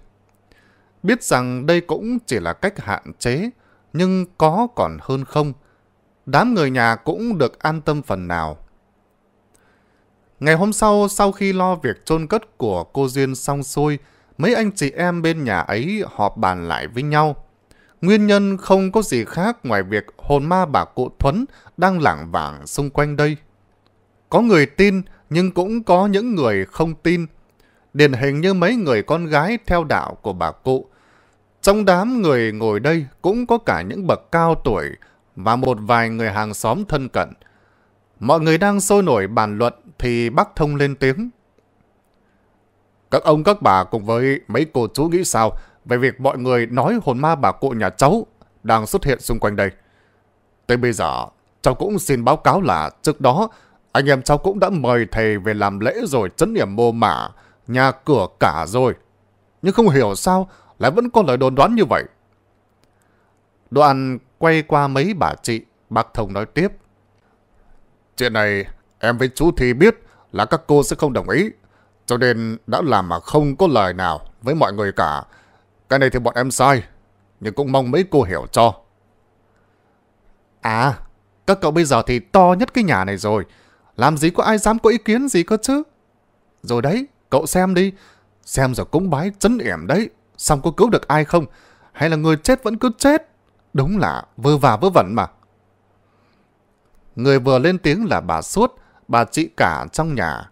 Speaker 1: Biết rằng đây cũng chỉ là cách hạn chế, nhưng có còn hơn không. Đám người nhà cũng được an tâm phần nào Ngày hôm sau, sau khi lo việc chôn cất của cô Duyên xong xuôi, mấy anh chị em bên nhà ấy họp bàn lại với nhau. Nguyên nhân không có gì khác ngoài việc hồn ma bà cụ Thuấn đang lảng vảng xung quanh đây. Có người tin, nhưng cũng có những người không tin. Điển hình như mấy người con gái theo đạo của bà cụ. Trong đám người ngồi đây cũng có cả những bậc cao tuổi và một vài người hàng xóm thân cận. Mọi người đang sôi nổi bàn luận thì bác thông lên tiếng. Các ông các bà cùng với mấy cô chú nghĩ sao về việc mọi người nói hồn ma bà cụ nhà cháu đang xuất hiện xung quanh đây. Tới bây giờ, cháu cũng xin báo cáo là trước đó anh em cháu cũng đã mời thầy về làm lễ rồi chấn niệm mô mả, nhà cửa cả rồi. Nhưng không hiểu sao lại vẫn có lời đồn đoán như vậy. Đoàn quay qua mấy bà chị, bác Thông nói tiếp. Chuyện này Em với chú thì biết là các cô sẽ không đồng ý. Cho nên đã làm mà không có lời nào với mọi người cả. Cái này thì bọn em sai. Nhưng cũng mong mấy cô hiểu cho. À, các cậu bây giờ thì to nhất cái nhà này rồi. Làm gì có ai dám có ý kiến gì cơ chứ? Rồi đấy, cậu xem đi. Xem rồi cũng bái chấn yểm đấy. Xong có cứu được ai không? Hay là người chết vẫn cứ chết? Đúng là vơ và vơ vẩn mà. Người vừa lên tiếng là bà suốt, bà chị cả trong nhà,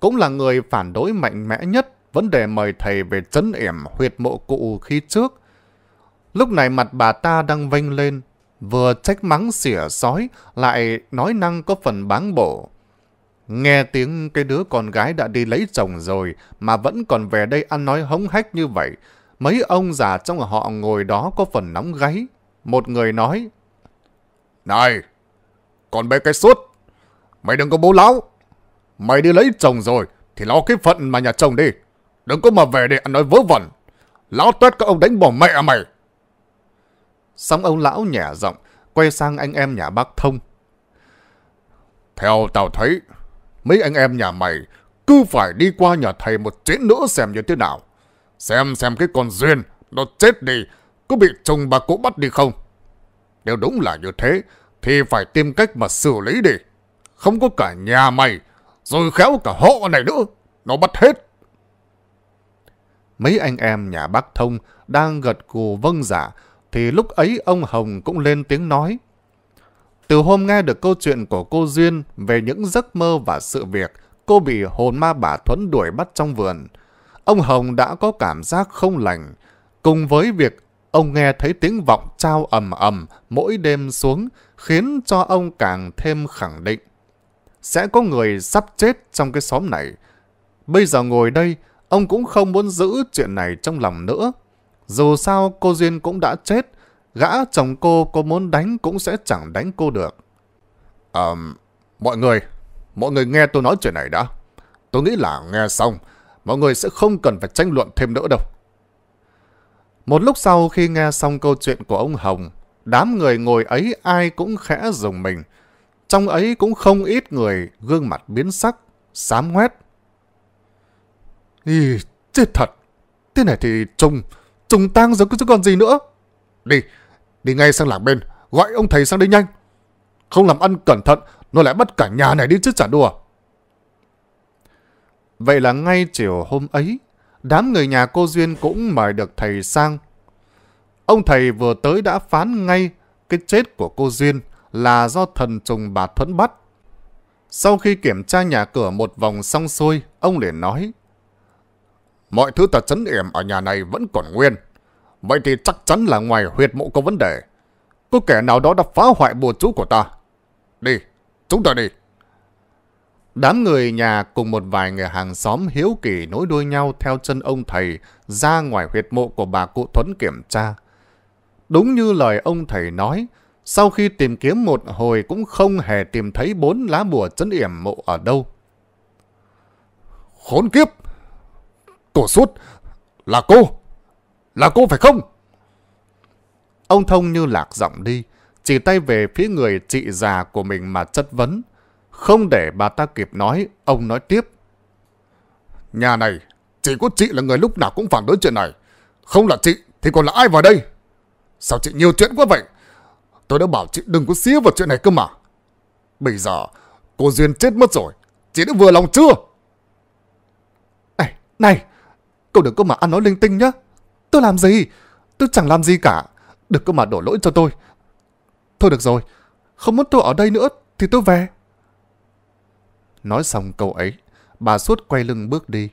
Speaker 1: cũng là người phản đối mạnh mẽ nhất vấn đề mời thầy về trấn yểm huyệt mộ cụ khi trước. Lúc này mặt bà ta đang vênh lên, vừa trách mắng xỉa sói, lại nói năng có phần báng bổ. Nghe tiếng cái đứa con gái đã đi lấy chồng rồi mà vẫn còn về đây ăn nói hống hách như vậy, mấy ông già trong họ ngồi đó có phần nóng gáy. Một người nói, Này, còn bé cái suốt, Mày đừng có bố láo. Mày đi lấy chồng rồi thì lo cái phận mà nhà chồng đi. Đừng có mà về để ăn nói vớ vẩn. Lão tuyết các ông đánh bỏ mẹ mày. Xong ông lão nhả giọng, quay sang anh em nhà bác thông. Theo tao thấy, mấy anh em nhà mày cứ phải đi qua nhà thầy một chuyến nữa xem như thế nào. Xem xem cái con Duyên, nó chết đi, có bị chồng bà cụ bắt đi không? Nếu đúng là như thế, thì phải tìm cách mà xử lý đi. Không có cả nhà mày, rồi khéo cả họ này nữa. Nó bắt hết. Mấy anh em nhà bác Thông đang gật gù vâng giả, dạ, thì lúc ấy ông Hồng cũng lên tiếng nói. Từ hôm nghe được câu chuyện của cô Duyên về những giấc mơ và sự việc cô bị hồn ma bà Thuấn đuổi bắt trong vườn, ông Hồng đã có cảm giác không lành. Cùng với việc ông nghe thấy tiếng vọng trao ầm ầm mỗi đêm xuống khiến cho ông càng thêm khẳng định sẽ có người sắp chết trong cái xóm này. Bây giờ ngồi đây, ông cũng không muốn giữ chuyện này trong lòng nữa. Dù sao cô Duyên cũng đã chết, gã chồng cô có muốn đánh cũng sẽ chẳng đánh cô được. À, mọi người, mọi người nghe tôi nói chuyện này đã. Tôi nghĩ là nghe xong, mọi người sẽ không cần phải tranh luận thêm nữa đâu. Một lúc sau khi nghe xong câu chuyện của ông Hồng, đám người ngồi ấy ai cũng khẽ dùng mình trong ấy cũng không ít người gương mặt biến sắc, xám hoét. Ý, chết thật, thế này thì trùng, trùng tang rồi chứ còn gì nữa. Đi, đi ngay sang làng bên, gọi ông thầy sang đây nhanh. Không làm ăn cẩn thận, nó lại bắt cả nhà này đi chứ chả đùa. Vậy là ngay chiều hôm ấy, đám người nhà cô Duyên cũng mời được thầy sang. Ông thầy vừa tới đã phán ngay cái chết của cô Duyên là do thần trùng bà Thuấn bắt. Sau khi kiểm tra nhà cửa một vòng xong xuôi, ông liền nói. Mọi thứ tật chấn yểm ở nhà này vẫn còn nguyên. Vậy thì chắc chắn là ngoài huyệt mộ có vấn đề. Có kẻ nào đó đã phá hoại bùa chú của ta. Đi, chúng ta đi. Đám người nhà cùng một vài người hàng xóm hiếu kỳ nối đuôi nhau theo chân ông thầy ra ngoài huyệt mộ của bà cụ Thuấn kiểm tra. Đúng như lời ông thầy nói, sau khi tìm kiếm một hồi cũng không hề tìm thấy bốn lá bùa trấn yểm mộ ở đâu. Khốn kiếp! Cổ suốt Là cô! Là cô phải không? Ông Thông như lạc giọng đi, chỉ tay về phía người chị già của mình mà chất vấn. Không để bà ta kịp nói, ông nói tiếp. Nhà này, chỉ có chị là người lúc nào cũng phản đối chuyện này. Không là chị, thì còn là ai vào đây? Sao chị nhiều chuyện quá vậy? Tôi đã bảo chị đừng có xía vào chuyện này cơ mà. Bây giờ, cô Duyên chết mất rồi. Chị đã vừa lòng chưa? Này, này, cậu đừng có mà ăn nói linh tinh nhá. Tôi làm gì? Tôi chẳng làm gì cả. Đừng có mà đổ lỗi cho tôi. Thôi được rồi, không muốn tôi ở đây nữa thì tôi về. Nói xong câu ấy, bà suốt quay lưng bước đi.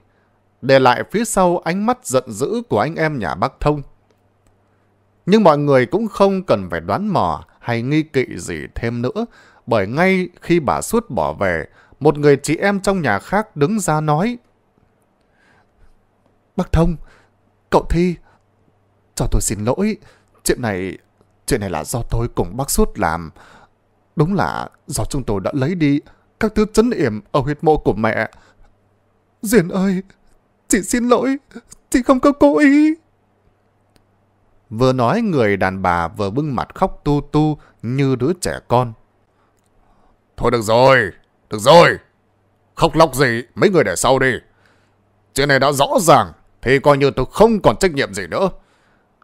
Speaker 1: Để lại phía sau ánh mắt giận dữ của anh em nhà bác Thông nhưng mọi người cũng không cần phải đoán mò hay nghi kỵ gì thêm nữa, bởi ngay khi bà suốt bỏ về, một người chị em trong nhà khác đứng ra nói. Bác Thông, cậu Thi, cho tôi xin lỗi, chuyện này, chuyện này là do tôi cùng bác suốt làm. Đúng là do chúng tôi đã lấy đi các thứ chấn yểm ở huyệt mộ của mẹ. Diền ơi, chị xin lỗi, chị không có cố ý. Vừa nói người đàn bà vừa bưng mặt khóc tu tu như đứa trẻ con. Thôi được rồi, được rồi. Khóc lóc gì, mấy người để sau đi. Chuyện này đã rõ ràng, thì coi như tôi không còn trách nhiệm gì nữa.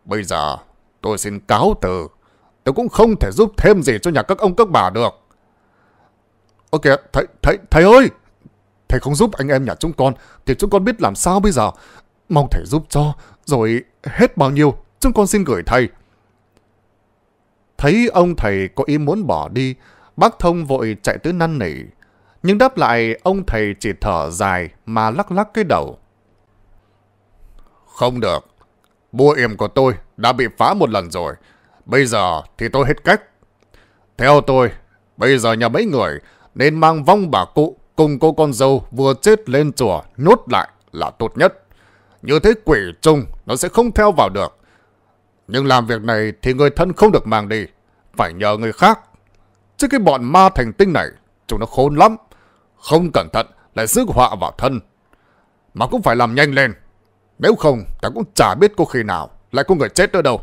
Speaker 1: Bây giờ, tôi xin cáo từ. Tôi cũng không thể giúp thêm gì cho nhà các ông các bà được. Ok, thầy, thầy, thầy ơi! Thầy không giúp anh em nhà chúng con, thì chúng con biết làm sao bây giờ. Mong thầy giúp cho, rồi hết bao nhiêu chúng con xin gửi thầy. Thấy ông thầy có ý muốn bỏ đi, bác thông vội chạy tới năn nỉ. Nhưng đáp lại ông thầy chỉ thở dài mà lắc lắc cái đầu. Không được, bùa yểm của tôi đã bị phá một lần rồi. Bây giờ thì tôi hết cách. Theo tôi, bây giờ nhà mấy người nên mang vong bà cụ cùng cô con dâu vừa chết lên chùa nhốt lại là tốt nhất. Như thế quỷ trung nó sẽ không theo vào được. Nhưng làm việc này thì người thân không được mang đi. Phải nhờ người khác. Chứ cái bọn ma thành tinh này, chúng nó khôn lắm. Không cẩn thận lại rước họa vào thân. Mà cũng phải làm nhanh lên. Nếu không, ta cũng chả biết có khi nào lại có người chết nữa đâu.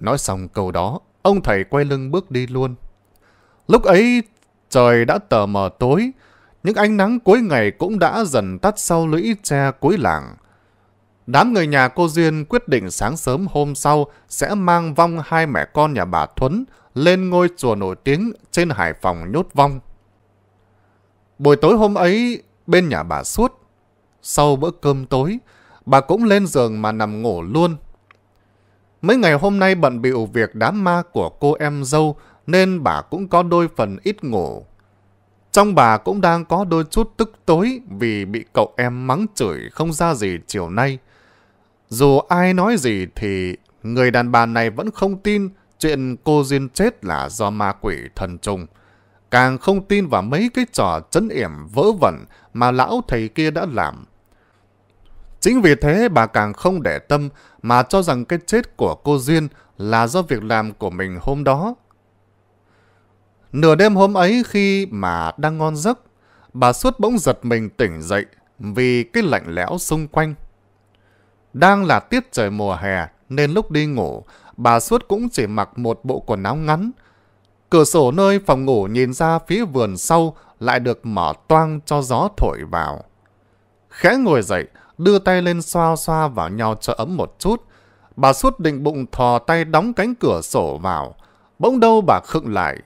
Speaker 1: Nói xong câu đó, ông thầy quay lưng bước đi luôn. Lúc ấy, trời đã tờ mờ tối, những ánh nắng cuối ngày cũng đã dần tắt sau lũy tre cuối làng. Đám người nhà cô Duyên quyết định sáng sớm hôm sau sẽ mang vong hai mẹ con nhà bà Thuấn lên ngôi chùa nổi tiếng trên Hải Phòng nhốt vong. Buổi tối hôm ấy, bên nhà bà suốt, sau bữa cơm tối, bà cũng lên giường mà nằm ngủ luôn. Mấy ngày hôm nay bận bịu việc đám ma của cô em dâu nên bà cũng có đôi phần ít ngủ. Trong bà cũng đang có đôi chút tức tối vì bị cậu em mắng chửi không ra gì chiều nay. Dù ai nói gì thì người đàn bà này vẫn không tin chuyện cô Duyên chết là do ma quỷ thần trùng. Càng không tin vào mấy cái trò chấn yểm vỡ vẩn mà lão thầy kia đã làm. Chính vì thế bà càng không để tâm mà cho rằng cái chết của cô Duyên là do việc làm của mình hôm đó. Nửa đêm hôm ấy khi mà đang ngon giấc, bà suốt bỗng giật mình tỉnh dậy vì cái lạnh lẽo xung quanh. Đang là tiết trời mùa hè, nên lúc đi ngủ, bà suốt cũng chỉ mặc một bộ quần áo ngắn. Cửa sổ nơi phòng ngủ nhìn ra phía vườn sau lại được mở toang cho gió thổi vào. Khẽ ngồi dậy, đưa tay lên xoa xoa vào nhau cho ấm một chút. Bà suốt định bụng thò tay đóng cánh cửa sổ vào. Bỗng đâu bà khựng lại.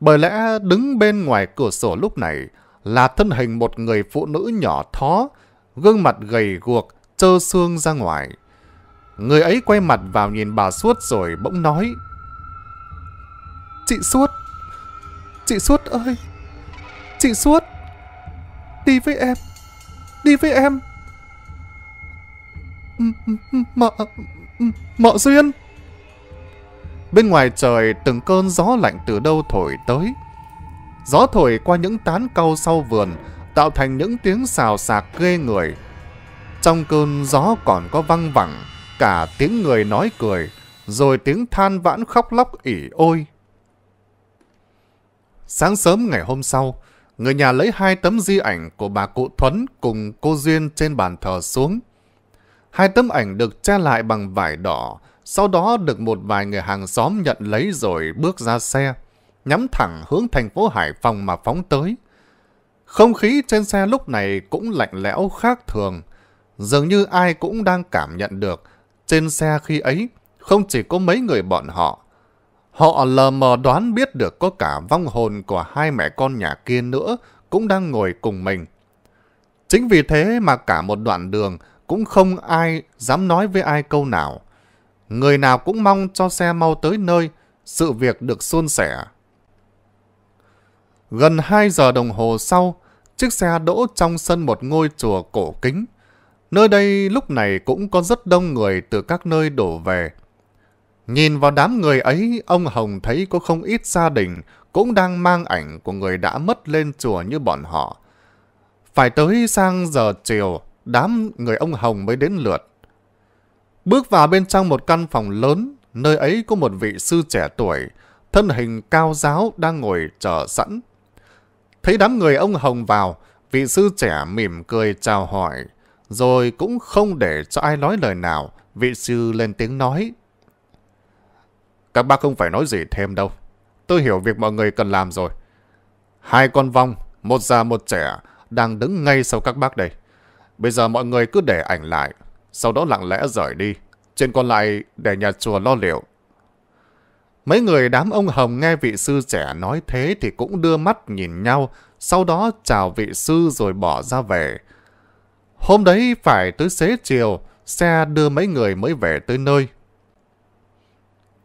Speaker 1: Bởi lẽ đứng bên ngoài cửa sổ lúc này là thân hình một người phụ nữ nhỏ thó, gương mặt gầy guộc, sơ xương ra ngoài. Người ấy quay mặt vào nhìn bà Suốt rồi bỗng nói. Chị Suốt! Chị Suốt ơi! Chị Suốt! Đi với em! Đi với em! Mợ... Mợ Duyên! Bên ngoài trời từng cơn gió lạnh từ đâu thổi tới. Gió thổi qua những tán cau sau vườn, tạo thành những tiếng xào xạc ghê người. Trong cơn gió còn có văng vẳng, cả tiếng người nói cười, rồi tiếng than vãn khóc lóc ỉ ôi. Sáng sớm ngày hôm sau, người nhà lấy hai tấm di ảnh của bà cụ Thuấn cùng cô Duyên trên bàn thờ xuống. Hai tấm ảnh được che lại bằng vải đỏ, sau đó được một vài người hàng xóm nhận lấy rồi bước ra xe, nhắm thẳng hướng thành phố Hải Phòng mà phóng tới. Không khí trên xe lúc này cũng lạnh lẽo khác thường, Dường như ai cũng đang cảm nhận được, trên xe khi ấy không chỉ có mấy người bọn họ. Họ lờ mờ đoán biết được có cả vong hồn của hai mẹ con nhà kia nữa cũng đang ngồi cùng mình. Chính vì thế mà cả một đoạn đường cũng không ai dám nói với ai câu nào. Người nào cũng mong cho xe mau tới nơi, sự việc được suôn sẻ. Gần 2 giờ đồng hồ sau, chiếc xe đỗ trong sân một ngôi chùa cổ kính. Nơi đây lúc này cũng có rất đông người từ các nơi đổ về. Nhìn vào đám người ấy, ông Hồng thấy có không ít gia đình cũng đang mang ảnh của người đã mất lên chùa như bọn họ. Phải tới sang giờ chiều, đám người ông Hồng mới đến lượt. Bước vào bên trong một căn phòng lớn, nơi ấy có một vị sư trẻ tuổi, thân hình cao giáo đang ngồi chờ sẵn. Thấy đám người ông Hồng vào, vị sư trẻ mỉm cười chào hỏi rồi cũng không để cho ai nói lời nào, vị sư lên tiếng nói. Các bác không phải nói gì thêm đâu. Tôi hiểu việc mọi người cần làm rồi. Hai con vong, một già một trẻ, đang đứng ngay sau các bác đây. Bây giờ mọi người cứ để ảnh lại, sau đó lặng lẽ rời đi. Trên còn lại để nhà chùa lo liệu. Mấy người đám ông Hồng nghe vị sư trẻ nói thế thì cũng đưa mắt nhìn nhau, sau đó chào vị sư rồi bỏ ra về. Hôm đấy phải tới xế chiều, xe đưa mấy người mới về tới nơi.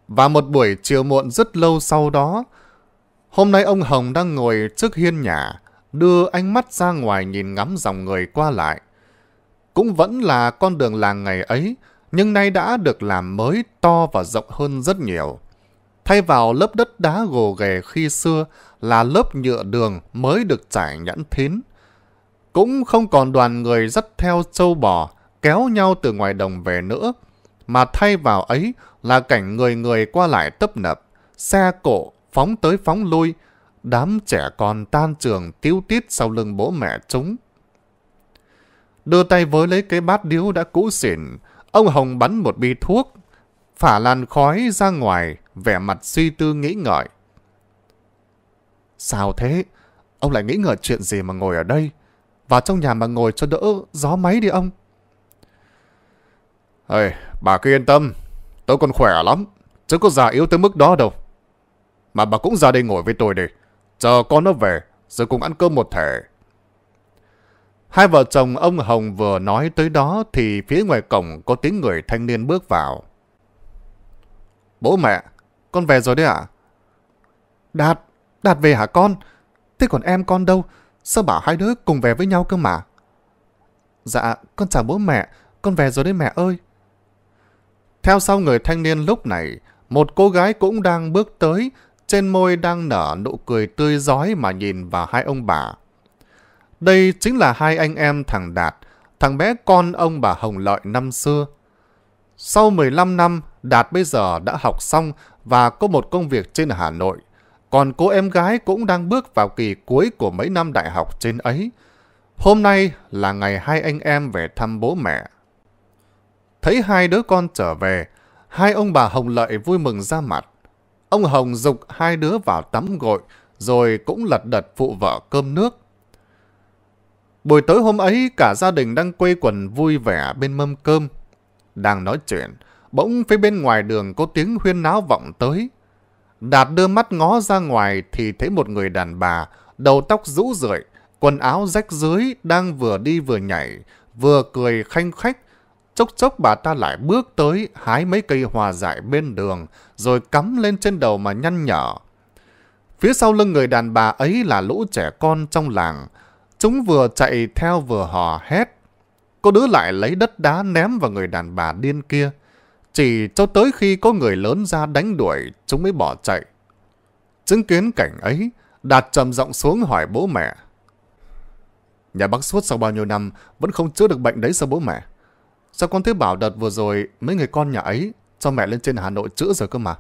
Speaker 1: Và một buổi chiều muộn rất lâu sau đó, hôm nay ông Hồng đang ngồi trước hiên nhà, đưa ánh mắt ra ngoài nhìn ngắm dòng người qua lại. Cũng vẫn là con đường làng ngày ấy, nhưng nay đã được làm mới to và rộng hơn rất nhiều. Thay vào lớp đất đá gồ ghề khi xưa là lớp nhựa đường mới được trải nhẵn thín. Cũng không còn đoàn người dắt theo châu bò, kéo nhau từ ngoài đồng về nữa, mà thay vào ấy là cảnh người người qua lại tấp nập, xe cộ phóng tới phóng lui, đám trẻ con tan trường tiêu tít sau lưng bố mẹ chúng. Đưa tay với lấy cái bát điếu đã cũ xỉn, ông Hồng bắn một bi thuốc, phả làn khói ra ngoài, vẻ mặt suy tư nghĩ ngợi. Sao thế? Ông lại nghĩ ngợi chuyện gì mà ngồi ở đây? Vào trong nhà mà ngồi cho đỡ gió máy đi ông. Ê, bà cứ yên tâm. Tôi còn khỏe lắm. Chứ có già yếu tới mức đó đâu. Mà bà cũng ra đây ngồi với tôi đi. Chờ con nó về, rồi cùng ăn cơm một thể. Hai vợ chồng ông Hồng vừa nói tới đó thì phía ngoài cổng có tiếng người thanh niên bước vào. Bố mẹ, con về rồi đấy ạ? À? Đạt, Đạt về hả con? Thế còn em con đâu? Sao bảo hai đứa cùng về với nhau cơ mà? Dạ, con chào bố mẹ, con về rồi đấy mẹ ơi. Theo sau người thanh niên lúc này, một cô gái cũng đang bước tới, trên môi đang nở nụ cười tươi giói mà nhìn vào hai ông bà. Đây chính là hai anh em thằng Đạt, thằng bé con ông bà Hồng Lợi năm xưa. Sau 15 năm, Đạt bây giờ đã học xong và có một công việc trên Hà Nội còn cô em gái cũng đang bước vào kỳ cuối của mấy năm đại học trên ấy. Hôm nay là ngày hai anh em về thăm bố mẹ. Thấy hai đứa con trở về, hai ông bà Hồng Lợi vui mừng ra mặt. Ông Hồng dục hai đứa vào tắm gội, rồi cũng lật đật phụ vợ cơm nước. Buổi tối hôm ấy, cả gia đình đang quây quần vui vẻ bên mâm cơm. Đang nói chuyện, bỗng phía bên ngoài đường có tiếng huyên náo vọng tới. Đạt đưa mắt ngó ra ngoài thì thấy một người đàn bà, đầu tóc rũ rượi, quần áo rách dưới đang vừa đi vừa nhảy, vừa cười khanh khách. Chốc chốc bà ta lại bước tới hái mấy cây hòa dại bên đường rồi cắm lên trên đầu mà nhăn nhở. Phía sau lưng người đàn bà ấy là lũ trẻ con trong làng. Chúng vừa chạy theo vừa hò hét. Cô đứa lại lấy đất đá ném vào người đàn bà điên kia. Chỉ cho tới khi có người lớn ra đánh đuổi, chúng mới bỏ chạy. Chứng kiến cảnh ấy, Đạt trầm giọng xuống hỏi bố mẹ. Nhà bác suốt sau bao nhiêu năm vẫn không chữa được bệnh đấy sao bố mẹ? Sao con thấy bảo đợt vừa rồi mấy người con nhà ấy cho mẹ lên trên Hà Nội chữa rồi cơ mà?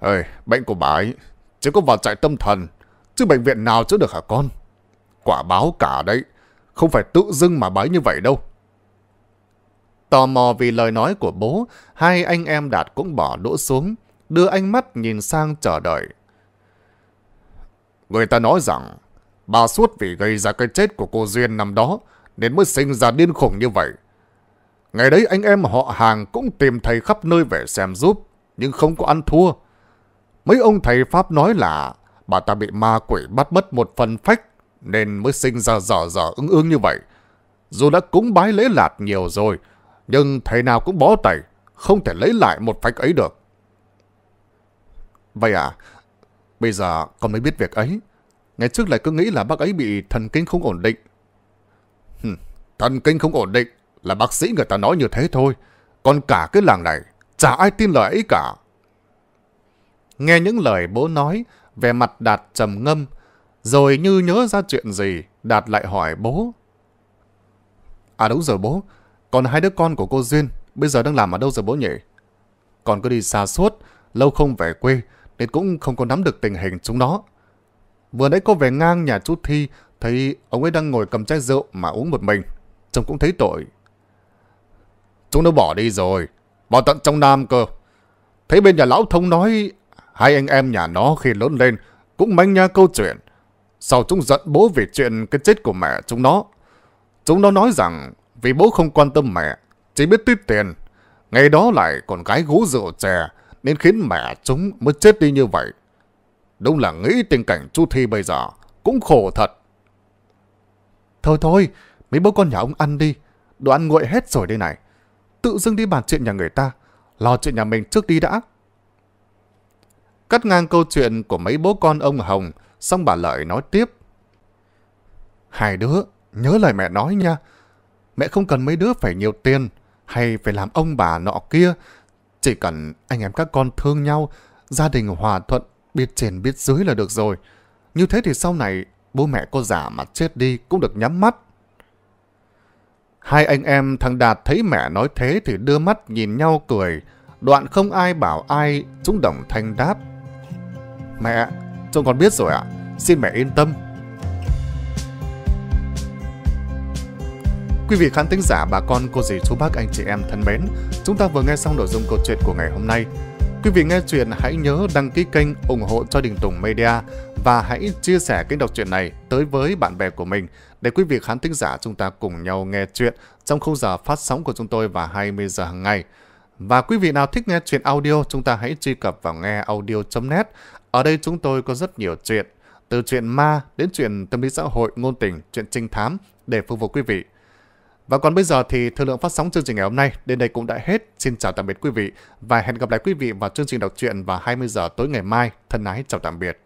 Speaker 1: Ơi, bệnh của bà ấy chỉ có vào trại tâm thần, chứ bệnh viện nào chữa được hả con? Quả báo cả đấy, không phải tự dưng mà bái như vậy đâu. Tò mò vì lời nói của bố, hai anh em Đạt cũng bỏ đũa xuống, đưa ánh mắt nhìn sang chờ đợi. Người ta nói rằng, bà suốt vì gây ra cái chết của cô Duyên năm đó, nên mới sinh ra điên khủng như vậy. Ngày đấy anh em họ hàng cũng tìm thầy khắp nơi về xem giúp, nhưng không có ăn thua. Mấy ông thầy Pháp nói là bà ta bị ma quỷ bắt mất một phần phách, nên mới sinh ra dở dở ưng ương như vậy. Dù đã cúng bái lễ lạt nhiều rồi, nhưng thầy nào cũng bó tay, không thể lấy lại một phách ấy được. Vậy à, bây giờ con mới biết việc ấy. Ngày trước lại cứ nghĩ là bác ấy bị thần kinh không ổn định. Hừm, thần kinh không ổn định là bác sĩ người ta nói như thế thôi. Còn cả cái làng này, chả ai tin lời ấy cả. Nghe những lời bố nói, về mặt Đạt trầm ngâm, rồi như nhớ ra chuyện gì, Đạt lại hỏi bố. À đúng rồi bố, còn hai đứa con của cô Duyên bây giờ đang làm ở đâu rồi bố nhỉ? Còn cứ đi xa suốt, lâu không về quê nên cũng không có nắm được tình hình chúng nó. Vừa nãy cô về ngang nhà chú Thi thấy ông ấy đang ngồi cầm chai rượu mà uống một mình. chồng cũng thấy tội. Chúng nó bỏ đi rồi, bỏ tận trong Nam cơ. Thấy bên nhà lão thông nói hai anh em nhà nó khi lớn lên cũng manh nha câu chuyện. Sau chúng giận bố về chuyện cái chết của mẹ chúng nó. Chúng nó nói rằng vì bố không quan tâm mẹ, chỉ biết tiết tiền. Ngày đó lại còn gái gú rượu chè, nên khiến mẹ chúng mới chết đi như vậy. Đúng là nghĩ tình cảnh chu Thi bây giờ, cũng khổ thật. Thôi thôi, mấy bố con nhà ông ăn đi, đồ ăn nguội hết rồi đây này. Tự dưng đi bàn chuyện nhà người ta, lo chuyện nhà mình trước đi đã. Cắt ngang câu chuyện của mấy bố con ông Hồng, xong bà Lợi nói tiếp. Hai đứa, nhớ lời mẹ nói nha, Mẹ không cần mấy đứa phải nhiều tiền, hay phải làm ông bà nọ kia. Chỉ cần anh em các con thương nhau, gia đình hòa thuận, biết trên biết dưới là được rồi. Như thế thì sau này, bố mẹ cô giả mà chết đi cũng được nhắm mắt. Hai anh em thằng Đạt thấy mẹ nói thế thì đưa mắt nhìn nhau cười. Đoạn không ai bảo ai, chúng đồng thanh đáp. Mẹ, chúng con biết rồi ạ, xin mẹ yên tâm, Quý vị khán thính giả, bà con, cô dì, chú bác, anh chị em thân mến, chúng ta vừa nghe xong nội dung câu chuyện của ngày hôm nay. Quý vị nghe chuyện hãy nhớ đăng ký kênh, ủng hộ cho Đình Tùng Media và hãy chia sẻ kênh đọc truyện này tới với bạn bè của mình để quý vị khán thính giả chúng ta cùng nhau nghe chuyện trong khung giờ phát sóng của chúng tôi vào 20 giờ hàng ngày. Và quý vị nào thích nghe chuyện audio, chúng ta hãy truy cập vào nghe audio.net. Ở đây chúng tôi có rất nhiều chuyện, từ chuyện ma đến chuyện tâm lý xã hội, ngôn tình, chuyện trinh thám để phục vụ quý vị. Và còn bây giờ thì thời lượng phát sóng chương trình ngày hôm nay đến đây cũng đã hết. Xin chào tạm biệt quý vị và hẹn gặp lại quý vị vào chương trình đọc truyện vào 20 giờ tối ngày mai. Thân ái chào tạm biệt.